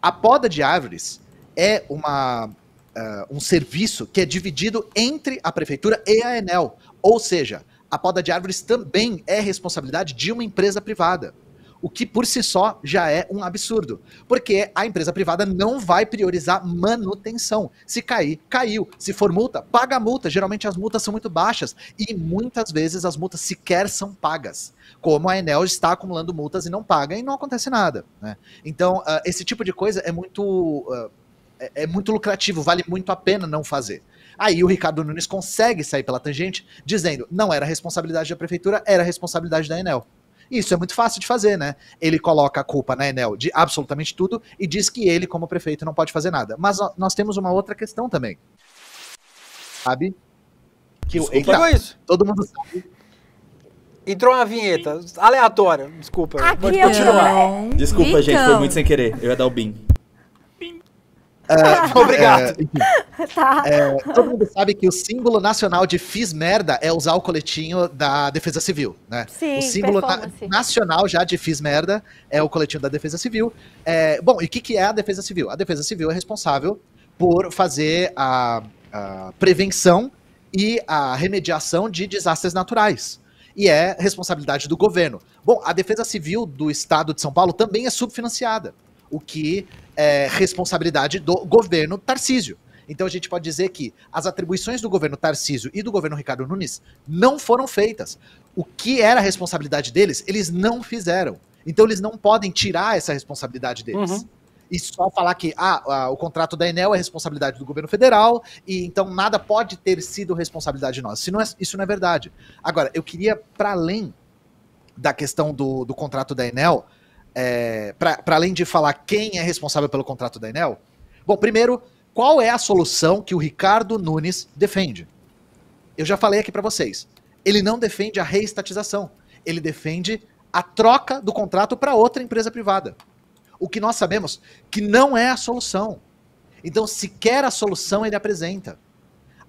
a poda de árvores é uma, uh, um serviço que é dividido entre a prefeitura e a Enel. Ou seja, a poda de árvores também é responsabilidade de uma empresa privada. O que por si só já é um absurdo, porque a empresa privada não vai priorizar manutenção. Se cair, caiu. Se for multa, paga a multa. Geralmente as multas são muito baixas e muitas vezes as multas sequer são pagas. Como a Enel está acumulando multas e não paga e não acontece nada. Né? Então, uh, esse tipo de coisa é muito. Uh, é muito lucrativo, vale muito a pena não fazer. Aí o Ricardo Nunes consegue sair pela tangente, dizendo: não era responsabilidade da prefeitura, era responsabilidade da Enel. Isso é muito fácil de fazer, né? Ele coloca a culpa na Enel de absolutamente tudo e diz que ele, como prefeito, não pode fazer nada. Mas nós temos uma outra questão também. Sabe? Que o eita, isso. Todo mundo sabe. Entrou uma vinheta aleatória. Desculpa. Aqui pode é continuar. Não. Desculpa, gente. Foi muito sem querer. Eu ia dar o BIM. É, Obrigado. É, tá. é, todo mundo sabe que o símbolo nacional de fiz merda é usar o coletinho da Defesa Civil, né? Sim, o símbolo na, nacional já de fiz merda é o coletinho da Defesa Civil. É, bom, e o que, que é a Defesa Civil? A Defesa Civil é responsável por fazer a, a prevenção e a remediação de desastres naturais e é responsabilidade do governo. Bom, a Defesa Civil do Estado de São Paulo também é subfinanciada o que é responsabilidade do governo Tarcísio. Então a gente pode dizer que as atribuições do governo Tarcísio e do governo Ricardo Nunes não foram feitas. O que era a responsabilidade deles, eles não fizeram. Então eles não podem tirar essa responsabilidade deles. Uhum. E só falar que ah, o contrato da Enel é responsabilidade do governo federal, e então nada pode ter sido responsabilidade nossa. Isso não é, isso não é verdade. Agora, eu queria, para além da questão do, do contrato da Enel, é, para além de falar quem é responsável pelo contrato da Enel? Bom, primeiro, qual é a solução que o Ricardo Nunes defende? Eu já falei aqui para vocês. Ele não defende a reestatização. Ele defende a troca do contrato para outra empresa privada. O que nós sabemos que não é a solução. Então, sequer a solução ele apresenta.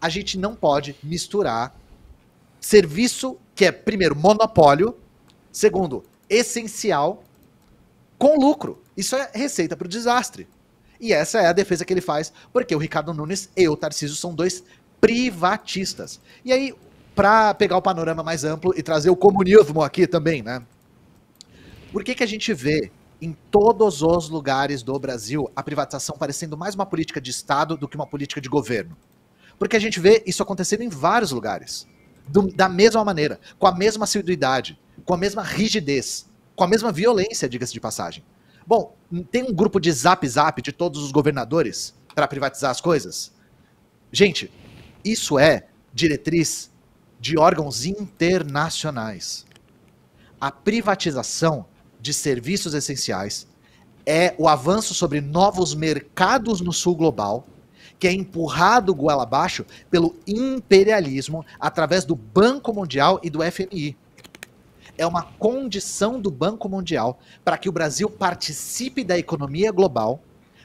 A gente não pode misturar serviço que é, primeiro, monopólio, segundo, essencial, com lucro. Isso é receita para o desastre. E essa é a defesa que ele faz, porque o Ricardo Nunes e o Tarcísio são dois privatistas. E aí, para pegar o panorama mais amplo e trazer o comunismo aqui também, né? Por que, que a gente vê em todos os lugares do Brasil a privatização parecendo mais uma política de Estado do que uma política de governo? Porque a gente vê isso acontecendo em vários lugares, do, da mesma maneira, com a mesma assiduidade, com a mesma rigidez com a mesma violência, diga-se de passagem. Bom, tem um grupo de zap zap de todos os governadores para privatizar as coisas? Gente, isso é diretriz de órgãos internacionais. A privatização de serviços essenciais é o avanço sobre novos mercados no sul global, que é empurrado goela abaixo pelo imperialismo através do Banco Mundial e do FMI é uma condição do Banco Mundial para que o Brasil participe da economia global,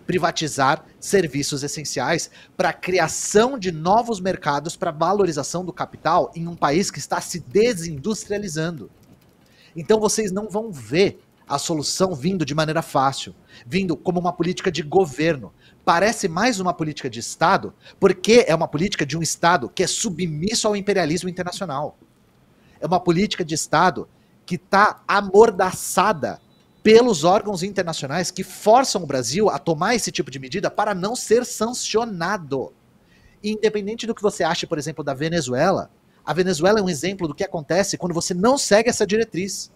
privatizar serviços essenciais para a criação de novos mercados para valorização do capital em um país que está se desindustrializando. Então vocês não vão ver a solução vindo de maneira fácil, vindo como uma política de governo. Parece mais uma política de Estado, porque é uma política de um Estado que é submisso ao imperialismo internacional. É uma política de Estado que está amordaçada pelos órgãos internacionais que forçam o Brasil a tomar esse tipo de medida para não ser sancionado. Independente do que você ache, por exemplo, da Venezuela, a Venezuela é um exemplo do que acontece quando você não segue essa diretriz.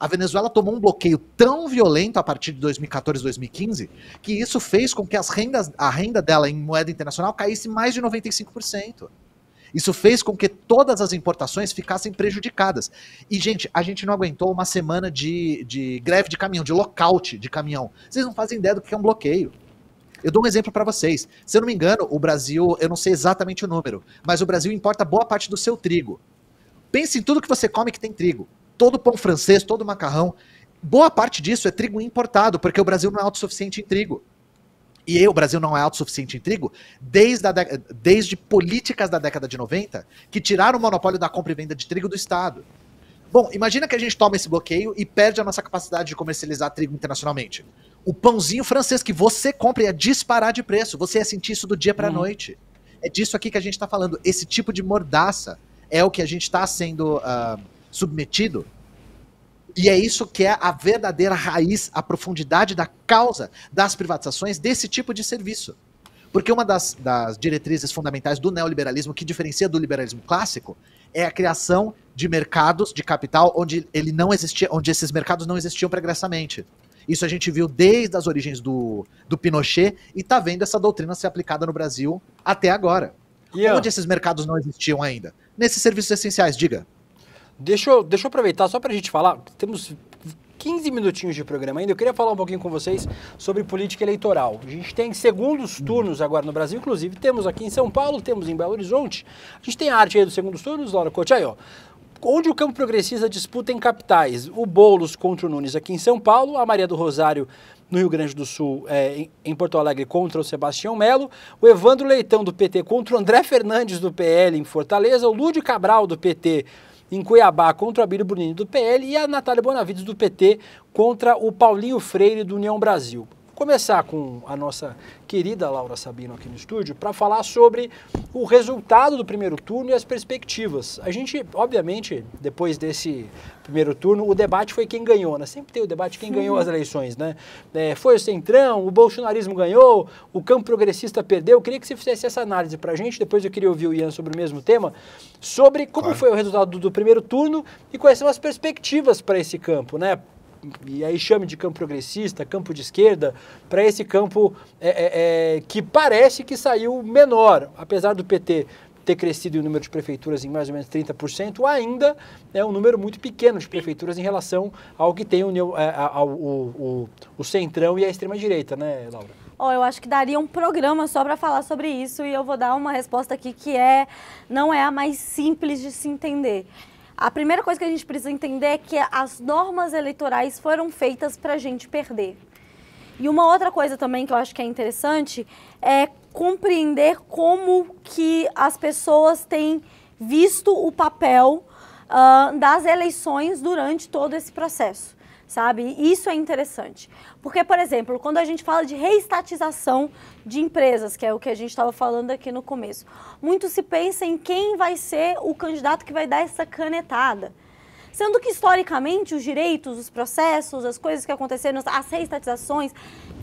A Venezuela tomou um bloqueio tão violento a partir de 2014, 2015, que isso fez com que as rendas, a renda dela em moeda internacional caísse mais de 95%. Isso fez com que todas as importações ficassem prejudicadas. E, gente, a gente não aguentou uma semana de, de greve de caminhão, de lockout de caminhão. Vocês não fazem ideia do que é um bloqueio. Eu dou um exemplo para vocês. Se eu não me engano, o Brasil, eu não sei exatamente o número, mas o Brasil importa boa parte do seu trigo. Pense em tudo que você come que tem trigo. Todo pão francês, todo macarrão. Boa parte disso é trigo importado, porque o Brasil não é autossuficiente em trigo e o Brasil não é autossuficiente em trigo, desde, a de, desde políticas da década de 90 que tiraram o monopólio da compra e venda de trigo do Estado. Bom, imagina que a gente toma esse bloqueio e perde a nossa capacidade de comercializar trigo internacionalmente. O pãozinho francês que você compra ia disparar de preço. Você ia sentir isso do dia para a uhum. noite. É disso aqui que a gente está falando. Esse tipo de mordaça é o que a gente está sendo uh, submetido e é isso que é a verdadeira raiz, a profundidade da causa das privatizações desse tipo de serviço. Porque uma das, das diretrizes fundamentais do neoliberalismo, que diferencia do liberalismo clássico, é a criação de mercados de capital onde ele não existia, onde esses mercados não existiam pregressamente. Isso a gente viu desde as origens do, do Pinochet e está vendo essa doutrina ser aplicada no Brasil até agora. Yeah. Onde esses mercados não existiam ainda? Nesses serviços essenciais, diga. Deixa eu, deixa eu aproveitar só para a gente falar, temos 15 minutinhos de programa ainda. Eu queria falar um pouquinho com vocês sobre política eleitoral. A gente tem segundos turnos agora no Brasil, inclusive temos aqui em São Paulo, temos em Belo Horizonte. A gente tem a arte aí dos segundos turnos, Laura Couto. Aí, ó. Onde o campo progressista disputa em capitais, o Boulos contra o Nunes aqui em São Paulo, a Maria do Rosário no Rio Grande do Sul, é, em Porto Alegre, contra o Sebastião Melo, o Evandro Leitão do PT contra o André Fernandes do PL em Fortaleza, o Lúdio Cabral do PT em Cuiabá contra o Abílio Brunini do PL e a Natália Bonavides do PT contra o Paulinho Freire do União Brasil começar com a nossa querida Laura Sabino aqui no estúdio para falar sobre o resultado do primeiro turno e as perspectivas. A gente, obviamente, depois desse primeiro turno, o debate foi quem ganhou, né? Sempre tem o debate quem ganhou as eleições, né? É, foi o Centrão, o bolsonarismo ganhou, o campo progressista perdeu. Eu queria que você fizesse essa análise para a gente, depois eu queria ouvir o Ian sobre o mesmo tema, sobre como claro. foi o resultado do, do primeiro turno e quais são as perspectivas para esse campo, né? e aí chame de campo progressista, campo de esquerda, para esse campo é, é, é, que parece que saiu menor, apesar do PT ter crescido em número de prefeituras em mais ou menos 30%, ainda é um número muito pequeno de prefeituras em relação ao que tem o, é, ao, o, o centrão e a extrema-direita, né, Laura? Oh, eu acho que daria um programa só para falar sobre isso e eu vou dar uma resposta aqui que é não é a mais simples de se entender. A primeira coisa que a gente precisa entender é que as normas eleitorais foram feitas para a gente perder. E uma outra coisa também que eu acho que é interessante é compreender como que as pessoas têm visto o papel uh, das eleições durante todo esse processo sabe? isso é interessante. Porque, por exemplo, quando a gente fala de reestatização de empresas, que é o que a gente estava falando aqui no começo, muito se pensa em quem vai ser o candidato que vai dar essa canetada. Sendo que, historicamente, os direitos, os processos, as coisas que aconteceram, as reestatizações,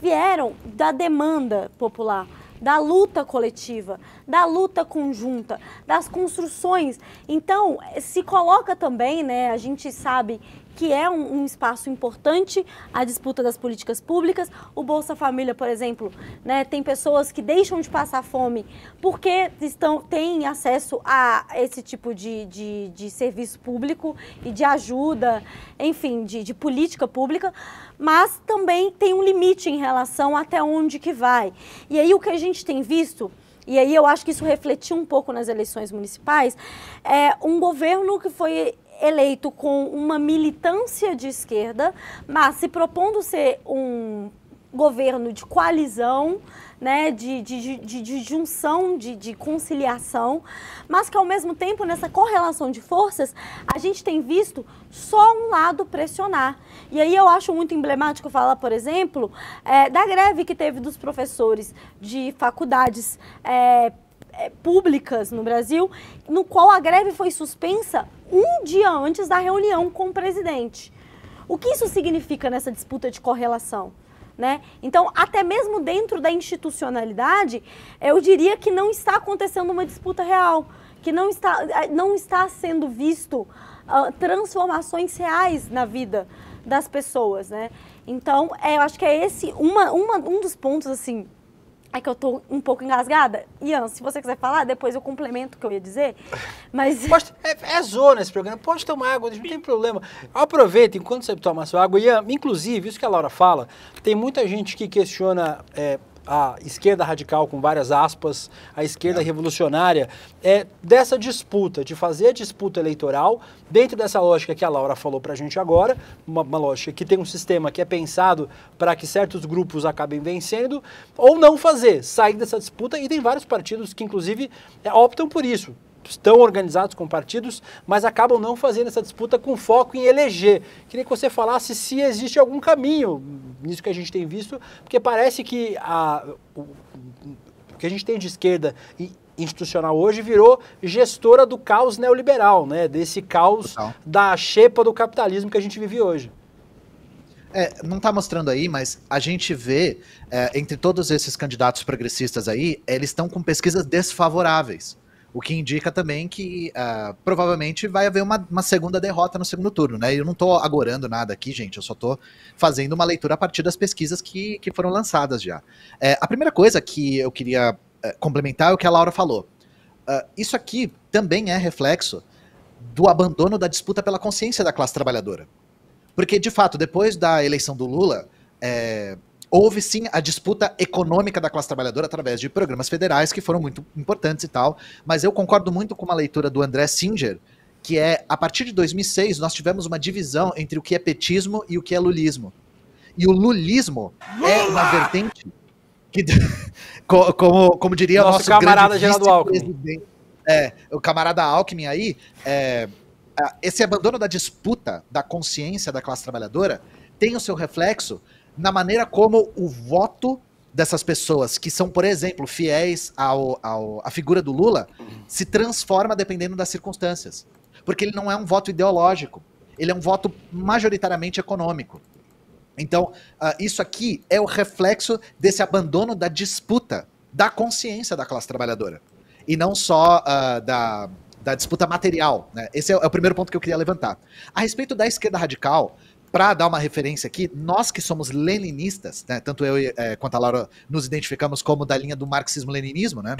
vieram da demanda popular da luta coletiva, da luta conjunta, das construções. Então, se coloca também, né, a gente sabe que é um, um, espaço importante à disputa das políticas públicas. O Bolsa Família, por exemplo, né, tem pessoas que deixam de passar fome porque estão, têm acesso a esse tipo de, de, de serviço público e de ajuda, enfim, de, de política pública, mas também tem um limite em relação até onde que vai. E aí o que a gente tem visto e aí eu acho que isso refletiu um pouco nas eleições municipais, é um governo que foi eleito com uma militância de esquerda, mas se propondo ser um governo de coalizão, né, de, de, de, de junção, de, de conciliação, mas que ao mesmo tempo nessa correlação de forças a gente tem visto só um lado pressionar. E aí eu acho muito emblemático falar, por exemplo, é, da greve que teve dos professores de faculdades é, é públicas no Brasil, no qual a greve foi suspensa um dia antes da reunião com o presidente. O que isso significa nessa disputa de correlação? Né? Então, até mesmo dentro da institucionalidade, eu diria que não está acontecendo uma disputa real, que não está, eh, não está sendo visto uh, transformações reais na vida das pessoas. Né? Então, é, eu acho que é esse uma, uma, um dos pontos assim é que eu tô um pouco engasgada. Ian, se você quiser falar, depois eu complemento o que eu ia dizer. Mas. Pode, é, é, zona esse programa. Pode tomar água, não tem problema. Aproveita enquanto você toma sua água. Ian, inclusive, isso que a Laura fala, tem muita gente que questiona. É, a esquerda radical, com várias aspas, a esquerda é. revolucionária, é dessa disputa, de fazer a disputa eleitoral, dentro dessa lógica que a Laura falou para a gente agora, uma, uma, lógica que tem um sistema que é pensado para que certos grupos acabem vencendo, ou não fazer, sair dessa disputa, e tem vários partidos que, inclusive, é, optam por isso estão organizados com partidos, mas acabam não fazendo essa disputa com foco em eleger. Queria que você falasse se existe algum caminho nisso que a gente tem visto, porque parece que a, o, o que a gente tem de esquerda e, institucional hoje virou gestora do caos neoliberal, né? Desse caos Total. da xepa do capitalismo que a gente vive hoje. É, não está mostrando aí, mas a gente vê, é, entre todos esses candidatos progressistas aí, eles estão com pesquisas desfavoráveis. O que indica também que uh, provavelmente vai haver uma, uma, segunda derrota no segundo turno, né? Eu não estou agorando nada aqui, gente, eu só estou fazendo uma leitura a partir das pesquisas que, que foram lançadas já. É, a primeira coisa que eu queria uh, complementar é o que a Laura falou. Uh, isso aqui também é reflexo do abandono da disputa pela consciência da classe trabalhadora. Porque, de fato, depois da eleição do Lula, é, houve sim a disputa econômica da classe trabalhadora através de programas federais que foram muito importantes e tal, mas eu concordo muito com uma leitura do André Singer, que é a partir de 2006 nós tivemos uma divisão entre o que é petismo e o que é lulismo. E o lulismo é Lula! é uma vertente que como, como diria nosso, nosso camarada Geraldo Alckmin. É, o camarada Alckmin aí, é, esse abandono da disputa da consciência da classe trabalhadora tem o seu reflexo na maneira como o voto dessas pessoas que são, por exemplo, fiéis ao, ao, à figura do Lula, se transforma dependendo das circunstâncias. Porque ele não é um voto ideológico, ele é um voto majoritariamente econômico. Então, uh, isso aqui é o reflexo desse abandono da disputa, da consciência da classe trabalhadora, e não só uh, da, da disputa material. Né? Esse é, é o primeiro ponto que eu queria levantar. A respeito da esquerda radical, para dar uma referência aqui, nós que somos leninistas, né, tanto eu é, quanto a Laura nos identificamos como da linha do marxismo-leninismo, né?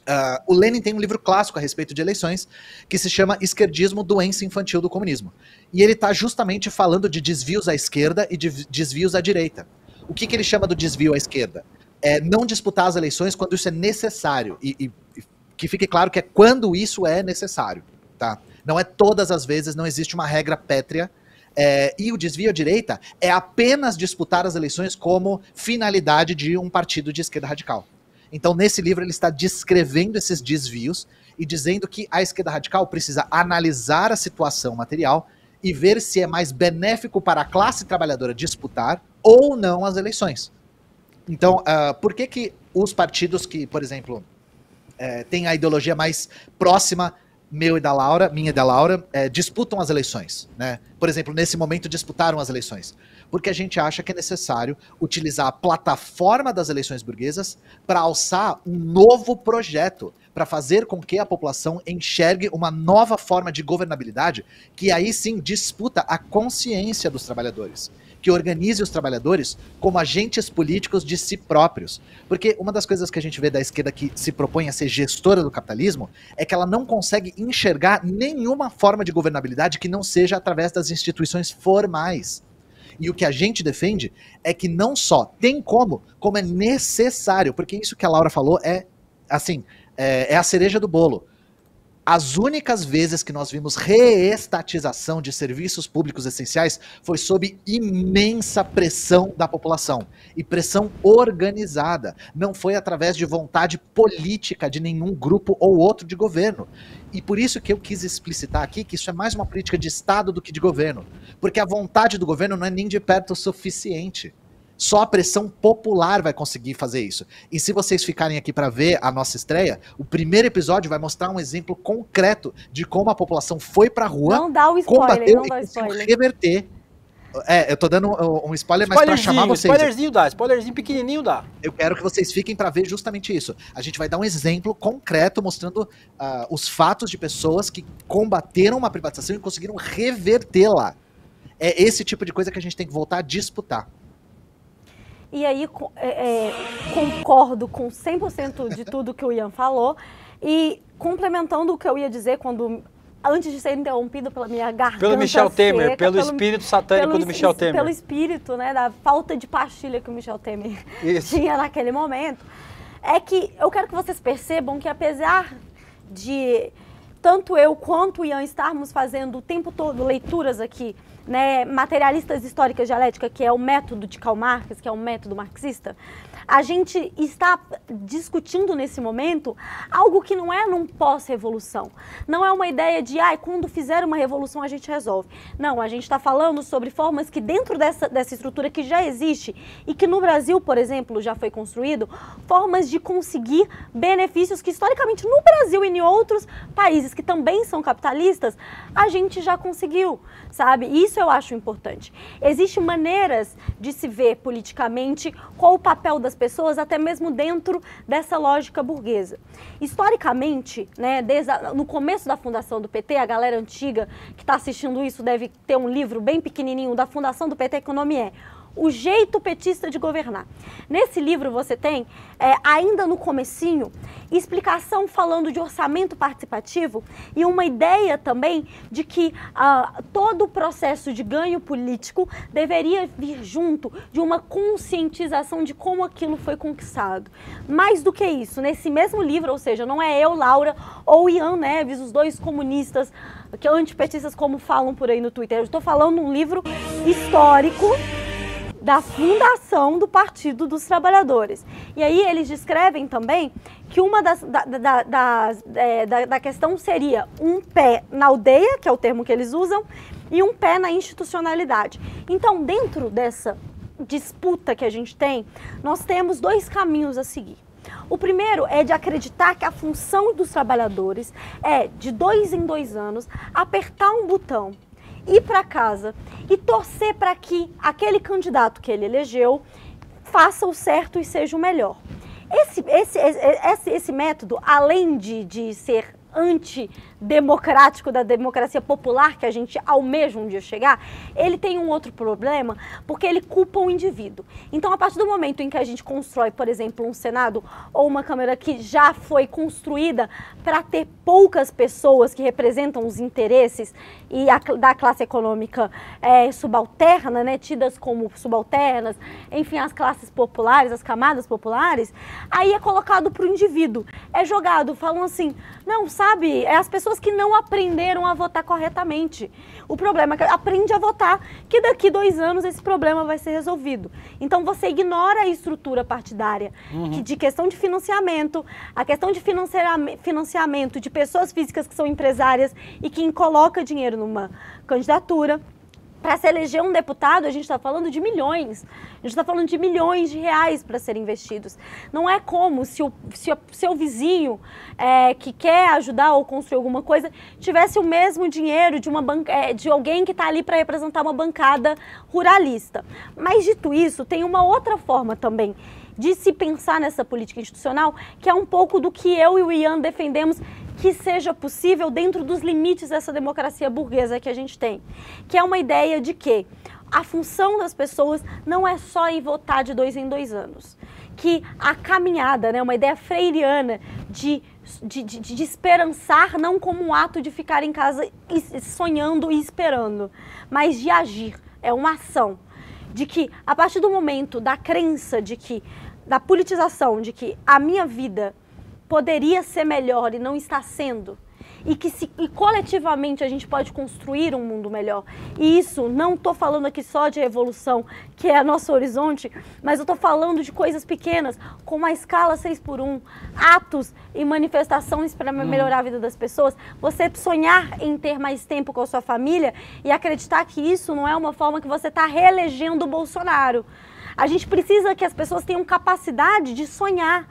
Uh, o Lenin tem um livro clássico a respeito de eleições que se chama Esquerdismo, Doença Infantil do Comunismo. E ele está justamente falando de desvios à esquerda e de desvios à direita. O que, que ele chama do desvio à esquerda? É não disputar as eleições quando isso é necessário. E, e, e que fique claro que é quando isso é necessário. Tá? Não é todas as vezes, não existe uma regra pétrea é, e o desvio à direita é apenas disputar as eleições como finalidade de um partido de esquerda radical. Então, nesse livro, ele está descrevendo esses desvios e dizendo que a esquerda radical precisa analisar a situação material e ver se é mais benéfico para a classe trabalhadora disputar ou não as eleições. Então, uh, por que, que os partidos que, por exemplo, é, têm a ideologia mais próxima meu e da Laura, minha e da Laura, é, disputam as eleições, né? Por exemplo, nesse momento disputaram as eleições, porque a gente acha que é necessário utilizar a plataforma das eleições burguesas para alçar um novo projeto, para fazer com que a população enxergue uma nova forma de governabilidade que aí sim disputa a consciência dos trabalhadores, que organize os trabalhadores como agentes políticos de si próprios. Porque uma das coisas que a gente vê da esquerda que se propõe a ser gestora do capitalismo é que ela não consegue enxergar nenhuma forma de governabilidade que não seja através das instituições formais. E o que a gente defende é que não só tem como, como é necessário, porque isso que a Laura falou é assim, é, é a cereja do bolo. As únicas vezes que nós vimos reestatização de serviços públicos essenciais foi sob imensa pressão da população e pressão organizada. Não foi através de vontade política de nenhum grupo ou outro de governo. E por isso que eu quis explicitar aqui que isso é mais uma política de Estado do que de governo, porque a vontade do governo não é nem de perto o suficiente. Só a pressão popular vai conseguir fazer isso. E se vocês ficarem aqui para ver a nossa estreia, o primeiro episódio vai mostrar um exemplo concreto de como a população foi para rua, não dá o spoiler, combateu não dá o spoiler. reverter é, eu tô dando um, um spoiler, mas pra chamar vocês. Spoilerzinho dá, spoilerzinho pequenininho dá. Eu quero que vocês fiquem para ver justamente isso. A gente vai dar um exemplo concreto mostrando uh, os fatos de pessoas que combateram uma privatização e conseguiram revertê-la. É esse tipo de coisa que a gente tem que voltar a disputar. E aí é, é, concordo com 100% de tudo que o Ian falou. E complementando o que eu ia dizer quando antes de ser interrompido pela minha garganta Pelo Michel seca, Temer, pelo, pelo espírito satânico pelo, do Michel Temer. Pelo espírito, né, da falta de pastilha que o Michel Temer Isso. tinha naquele momento. É que eu quero que vocês percebam que apesar de tanto eu quanto o Ian estarmos fazendo o tempo todo leituras aqui né, materialistas históricas dialética, que é o método de Karl Marx, que é o método marxista, a gente está discutindo nesse momento algo que não é num pós-revolução. Não é uma ideia de, ai, ah, quando fizer uma revolução a gente resolve. Não, a gente está falando sobre formas que dentro dessa, dessa estrutura que já existe e que no Brasil, por exemplo, já foi construído, formas de conseguir benefícios que historicamente no Brasil e em outros países que também são capitalistas, a gente já conseguiu, sabe? Isso isso eu acho importante. Existem maneiras de se ver politicamente qual o papel das pessoas, até mesmo dentro dessa lógica burguesa. Historicamente, né, desde a, no começo da fundação do PT, a galera antiga que está assistindo isso deve ter um livro bem pequenininho da fundação do PT, que o nome é o jeito petista de governar. Nesse livro você tem, é, ainda no comecinho, explicação falando de orçamento participativo e uma ideia também de que ah, todo o processo de ganho político deveria vir junto de uma conscientização de como aquilo foi conquistado. Mais do que isso, nesse mesmo livro, ou seja, não é eu, Laura, ou Ian Neves, os dois comunistas, que antipetistas como falam por aí no Twitter, eu estou falando um livro histórico da fundação do Partido dos Trabalhadores. E aí eles descrevem também que uma das, da, da, é, da, da questão seria um pé na aldeia, que é o termo que eles usam, e um pé na institucionalidade. Então, dentro dessa disputa que a gente tem, nós temos dois caminhos a seguir. O primeiro é de acreditar que a função dos trabalhadores é, de dois em dois anos, apertar um botão ir para casa e torcer para que aquele candidato que ele elegeu faça o certo e seja o melhor. Esse, esse, esse, esse método, além de, de ser anti democrático, da democracia popular que a gente almeja um dia chegar, ele tem um outro problema, porque ele culpa o indivíduo. Então, a partir do momento em que a gente constrói, por exemplo, um Senado ou uma Câmara que já foi construída para ter poucas pessoas que representam os interesses e a, da classe econômica é, subalterna, né, tidas como subalternas, enfim, as classes populares, as camadas populares, aí é colocado para o indivíduo. É jogado, falam assim, não, sabe, é as pessoas pessoas que não aprenderam a votar corretamente. O problema é que aprende a votar, que daqui dois anos esse problema vai ser resolvido. Então você ignora a estrutura partidária uhum. que de questão de financiamento, a questão de financiamento de pessoas físicas que são empresárias e que coloca dinheiro numa candidatura para se eleger um deputado, a gente está falando de milhões. A gente está falando de milhões de reais para serem investidos. Não é como se o, se o seu vizinho é, que quer ajudar ou construir alguma coisa tivesse o mesmo dinheiro de, uma banca, é, de alguém que está ali para representar uma bancada ruralista. Mas, dito isso, tem uma outra forma também de se pensar nessa política institucional, que é um pouco do que eu e o Ian defendemos que seja possível dentro dos limites dessa democracia burguesa que a gente tem, que é uma ideia de que a função das pessoas não é só ir votar de dois em dois anos, que a caminhada, né, uma ideia freiriana de de, de, de, esperançar não como um ato de ficar em casa sonhando e esperando, mas de agir, é uma ação. De que a partir do momento da crença de que, da politização, de que a minha vida poderia ser melhor e não está sendo. E que se, e coletivamente a gente pode construir um mundo melhor. E isso, não estou falando aqui só de revolução, que é nosso horizonte, mas eu estou falando de coisas pequenas, com uma escala 6 por 1 atos e manifestações para hum. melhorar a vida das pessoas. Você sonhar em ter mais tempo com a sua família e acreditar que isso não é uma forma que você está reelegendo o Bolsonaro. A gente precisa que as pessoas tenham capacidade de sonhar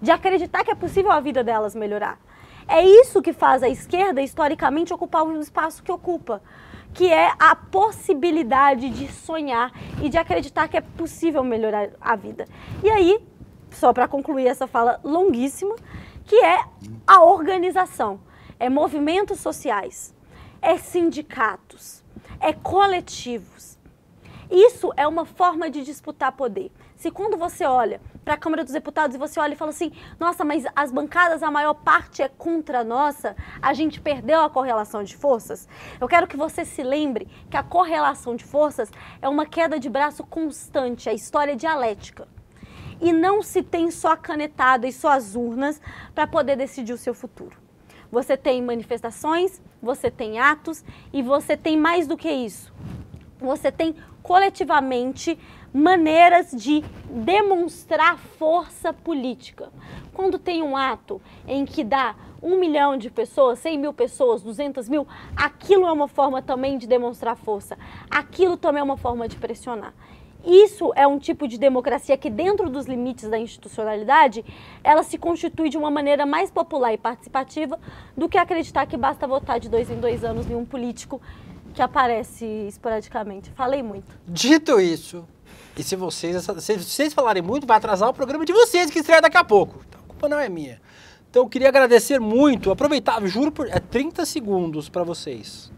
de acreditar que é possível a vida delas melhorar. É isso que faz a esquerda, historicamente, ocupar o espaço que ocupa, que é a possibilidade de sonhar e de acreditar que é possível melhorar a vida. E aí, só para concluir essa fala longuíssima, que é a organização, é movimentos sociais, é sindicatos, é coletivos. Isso é uma forma de disputar poder. Se quando você olha para a Câmara dos Deputados e você olha e fala assim: nossa, mas as bancadas, a maior parte é contra a nossa, a gente perdeu a correlação de forças? Eu quero que você se lembre que a correlação de forças é uma queda de braço constante, a história é dialética. E não se tem só a canetada e só as urnas para poder decidir o seu futuro. Você tem manifestações, você tem atos e você tem mais do que isso, você tem coletivamente maneiras de demonstrar força política. Quando tem um ato em que dá um milhão de pessoas, 100 mil pessoas, 200 mil, aquilo é uma forma também de demonstrar força. Aquilo também é uma forma de pressionar. Isso é um tipo de democracia que, dentro dos limites da institucionalidade, ela se constitui de uma maneira mais popular e participativa do que acreditar que basta votar de dois em dois anos em um político que aparece esporadicamente. Falei muito. Dito isso, e se vocês, se vocês falarem muito, vai atrasar o programa de vocês que estreia daqui a pouco. Então, a culpa não é minha. Então, eu queria agradecer muito, aproveitar, juro por. É 30 segundos para vocês.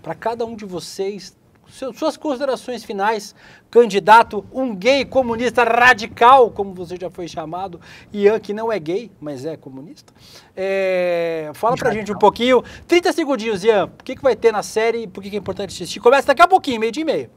Para cada um de vocês, suas considerações finais, candidato, um gay comunista radical, como você já foi chamado, Ian, que não é gay, mas é comunista. É, fala pra gente um pouquinho, 30 segundinhos, Ian, o que, que vai ter na série, e por que, que é importante assistir? Começa daqui a pouquinho, meio dia e meio.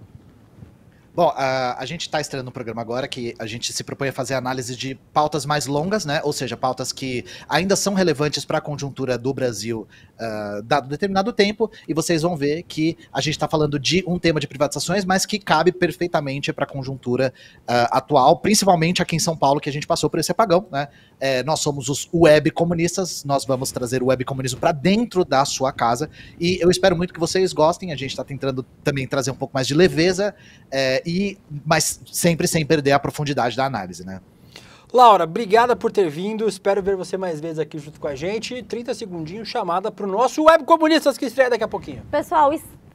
Bom, a, a gente está estreando um programa agora que a gente se propõe a fazer análise de pautas mais longas, né? Ou seja, pautas que ainda são relevantes para a conjuntura do Brasil uh, dado um determinado tempo. E vocês vão ver que a gente está falando de um tema de privatizações, mas que cabe perfeitamente para a conjuntura uh, atual, principalmente aqui em São Paulo, que a gente passou por esse apagão, né? É, nós somos os web comunistas, nós vamos trazer o web comunismo para dentro da sua casa. E eu espero muito que vocês gostem. A gente está tentando também trazer um pouco mais de leveza. É, e, mas sempre sem perder a profundidade da análise, né? Laura, obrigada por ter vindo. Espero ver você mais vezes aqui junto com a gente. 30 segundinhos chamada para o nosso Web Comunistas que estreia daqui a pouquinho. Pessoal,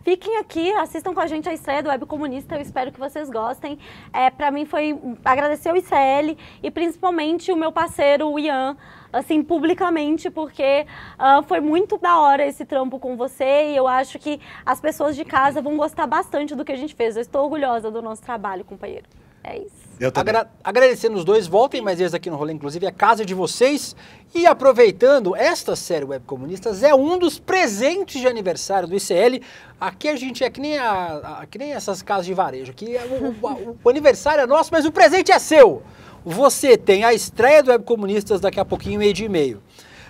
Fiquem aqui, assistam com a gente a estreia do Web Comunista, eu espero que vocês gostem. É, para mim foi agradecer o ICL e principalmente o meu parceiro, o Ian, assim, publicamente, porque uh, foi muito da hora esse trampo com você e eu acho que as pessoas de casa vão gostar bastante do que a gente fez. Eu estou orgulhosa do nosso trabalho, companheiro. É isso. Eu também. Agra agradecendo os dois, voltem mais vezes aqui no Rolê, inclusive, é casa de vocês. E aproveitando, esta série Web Comunistas é um dos presentes de aniversário do ICL. Aqui a gente é que nem, a, a que nem essas casas de varejo, que é o, o, o aniversário é nosso, mas o presente é seu. Você tem a estreia do Web Comunistas daqui a pouquinho, meio de e meio.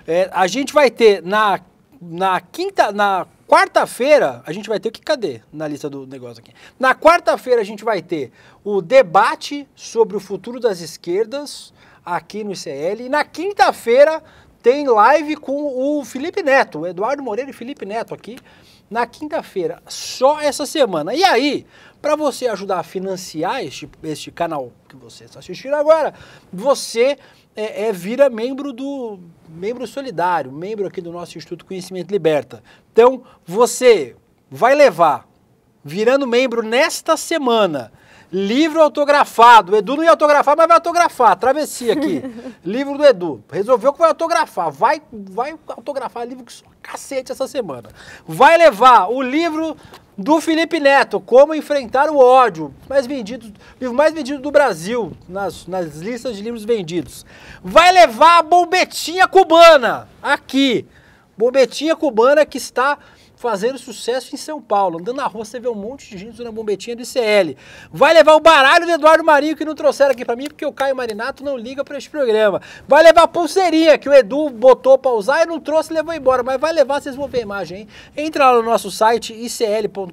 É, a gente vai ter na, na quinta, na Quarta-feira a gente vai ter o que cadê na lista do negócio aqui. Na quarta-feira a gente vai ter o debate sobre o futuro das esquerdas aqui no ICL e na quinta-feira tem live com o Felipe Neto, o Eduardo Moreira e Felipe Neto aqui na quinta-feira, só essa semana. E aí, para você ajudar a financiar este, este canal que você está assistindo agora, você é, é, vira membro do membro solidário, membro aqui do nosso Instituto Conhecimento Liberta. Então, você vai levar, virando membro nesta semana, livro autografado. O Edu não ia autografar, mas vai autografar. Travessia aqui. livro do Edu. Resolveu que vai autografar. Vai, vai autografar livro que só cacete essa semana. Vai levar o livro do Felipe Neto, como enfrentar o ódio, mais vendido, livro mais vendido do Brasil, nas, nas listas de livros vendidos. Vai levar a bombetinha cubana aqui. Bombetinha cubana que está fazer sucesso em São Paulo. Andando na rua, você vê um monte de gente na bombetinha do ICL. Vai levar o baralho do Eduardo Marinho, que não trouxeram aqui para mim, porque o Caio Marinato não liga para esse programa. Vai levar a pulseirinha, que o Edu botou para usar e não trouxe, levou embora. Mas vai levar, vocês vão ver a imagem, hein? Entra lá no nosso site, icl.com.br,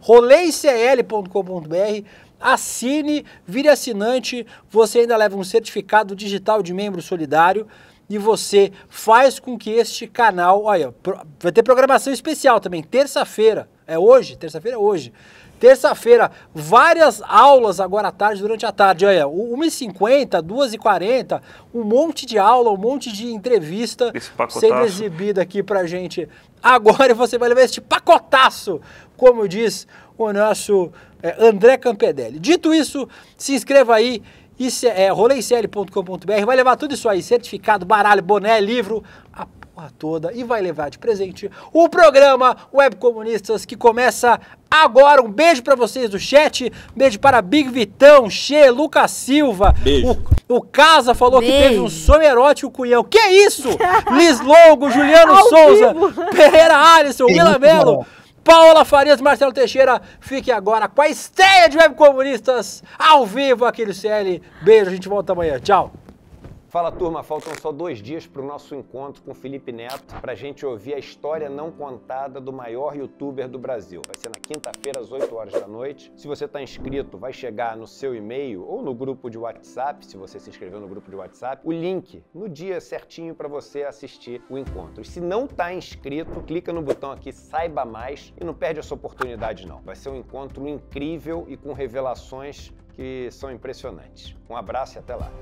roleicl.com.br, assine, vire assinante, você ainda leva um certificado digital de membro solidário e você faz com que este canal, olha, vai ter programação especial também, terça-feira, é hoje, terça-feira é hoje. Terça-feira, várias aulas agora à tarde, durante a tarde. Olha, 1h50, 2h40, um monte de aula, um monte de entrevista sendo exibida aqui pra gente. Agora você vai levar este pacotaço, como diz o nosso é, André Campedelli. Dito isso, se inscreva aí isso é, é vai levar tudo isso aí, certificado, baralho, boné, livro, a porra toda, e vai levar de presente o programa Web Comunistas que começa agora. Um beijo para vocês do chat, beijo para Big Vitão, Che, Lucas Silva. Beijo. O, o Casa falou beijo. que teve um sonho erótico cunhão. Que isso? Liz Longo, Juliano Souza, vivo. Pereira Alisson, Guilherme Melo. Paula Farias, Marcelo Teixeira, fique agora com a estreia de Web Comunistas ao vivo aqui no CL. Beijo, a gente volta amanhã. Tchau. Fala turma, faltam só dois dias para o nosso encontro com Felipe Neto para a gente ouvir a história não contada do maior youtuber do Brasil. Vai ser na quinta-feira às 8 horas da noite. Se você está inscrito, vai chegar no seu e-mail ou no grupo de WhatsApp, se você se inscreveu no grupo de WhatsApp, o link no dia certinho para você assistir o encontro. E se não está inscrito, clica no botão aqui Saiba Mais e não perde essa oportunidade não. Vai ser um encontro incrível e com revelações que são impressionantes. Um abraço e até lá.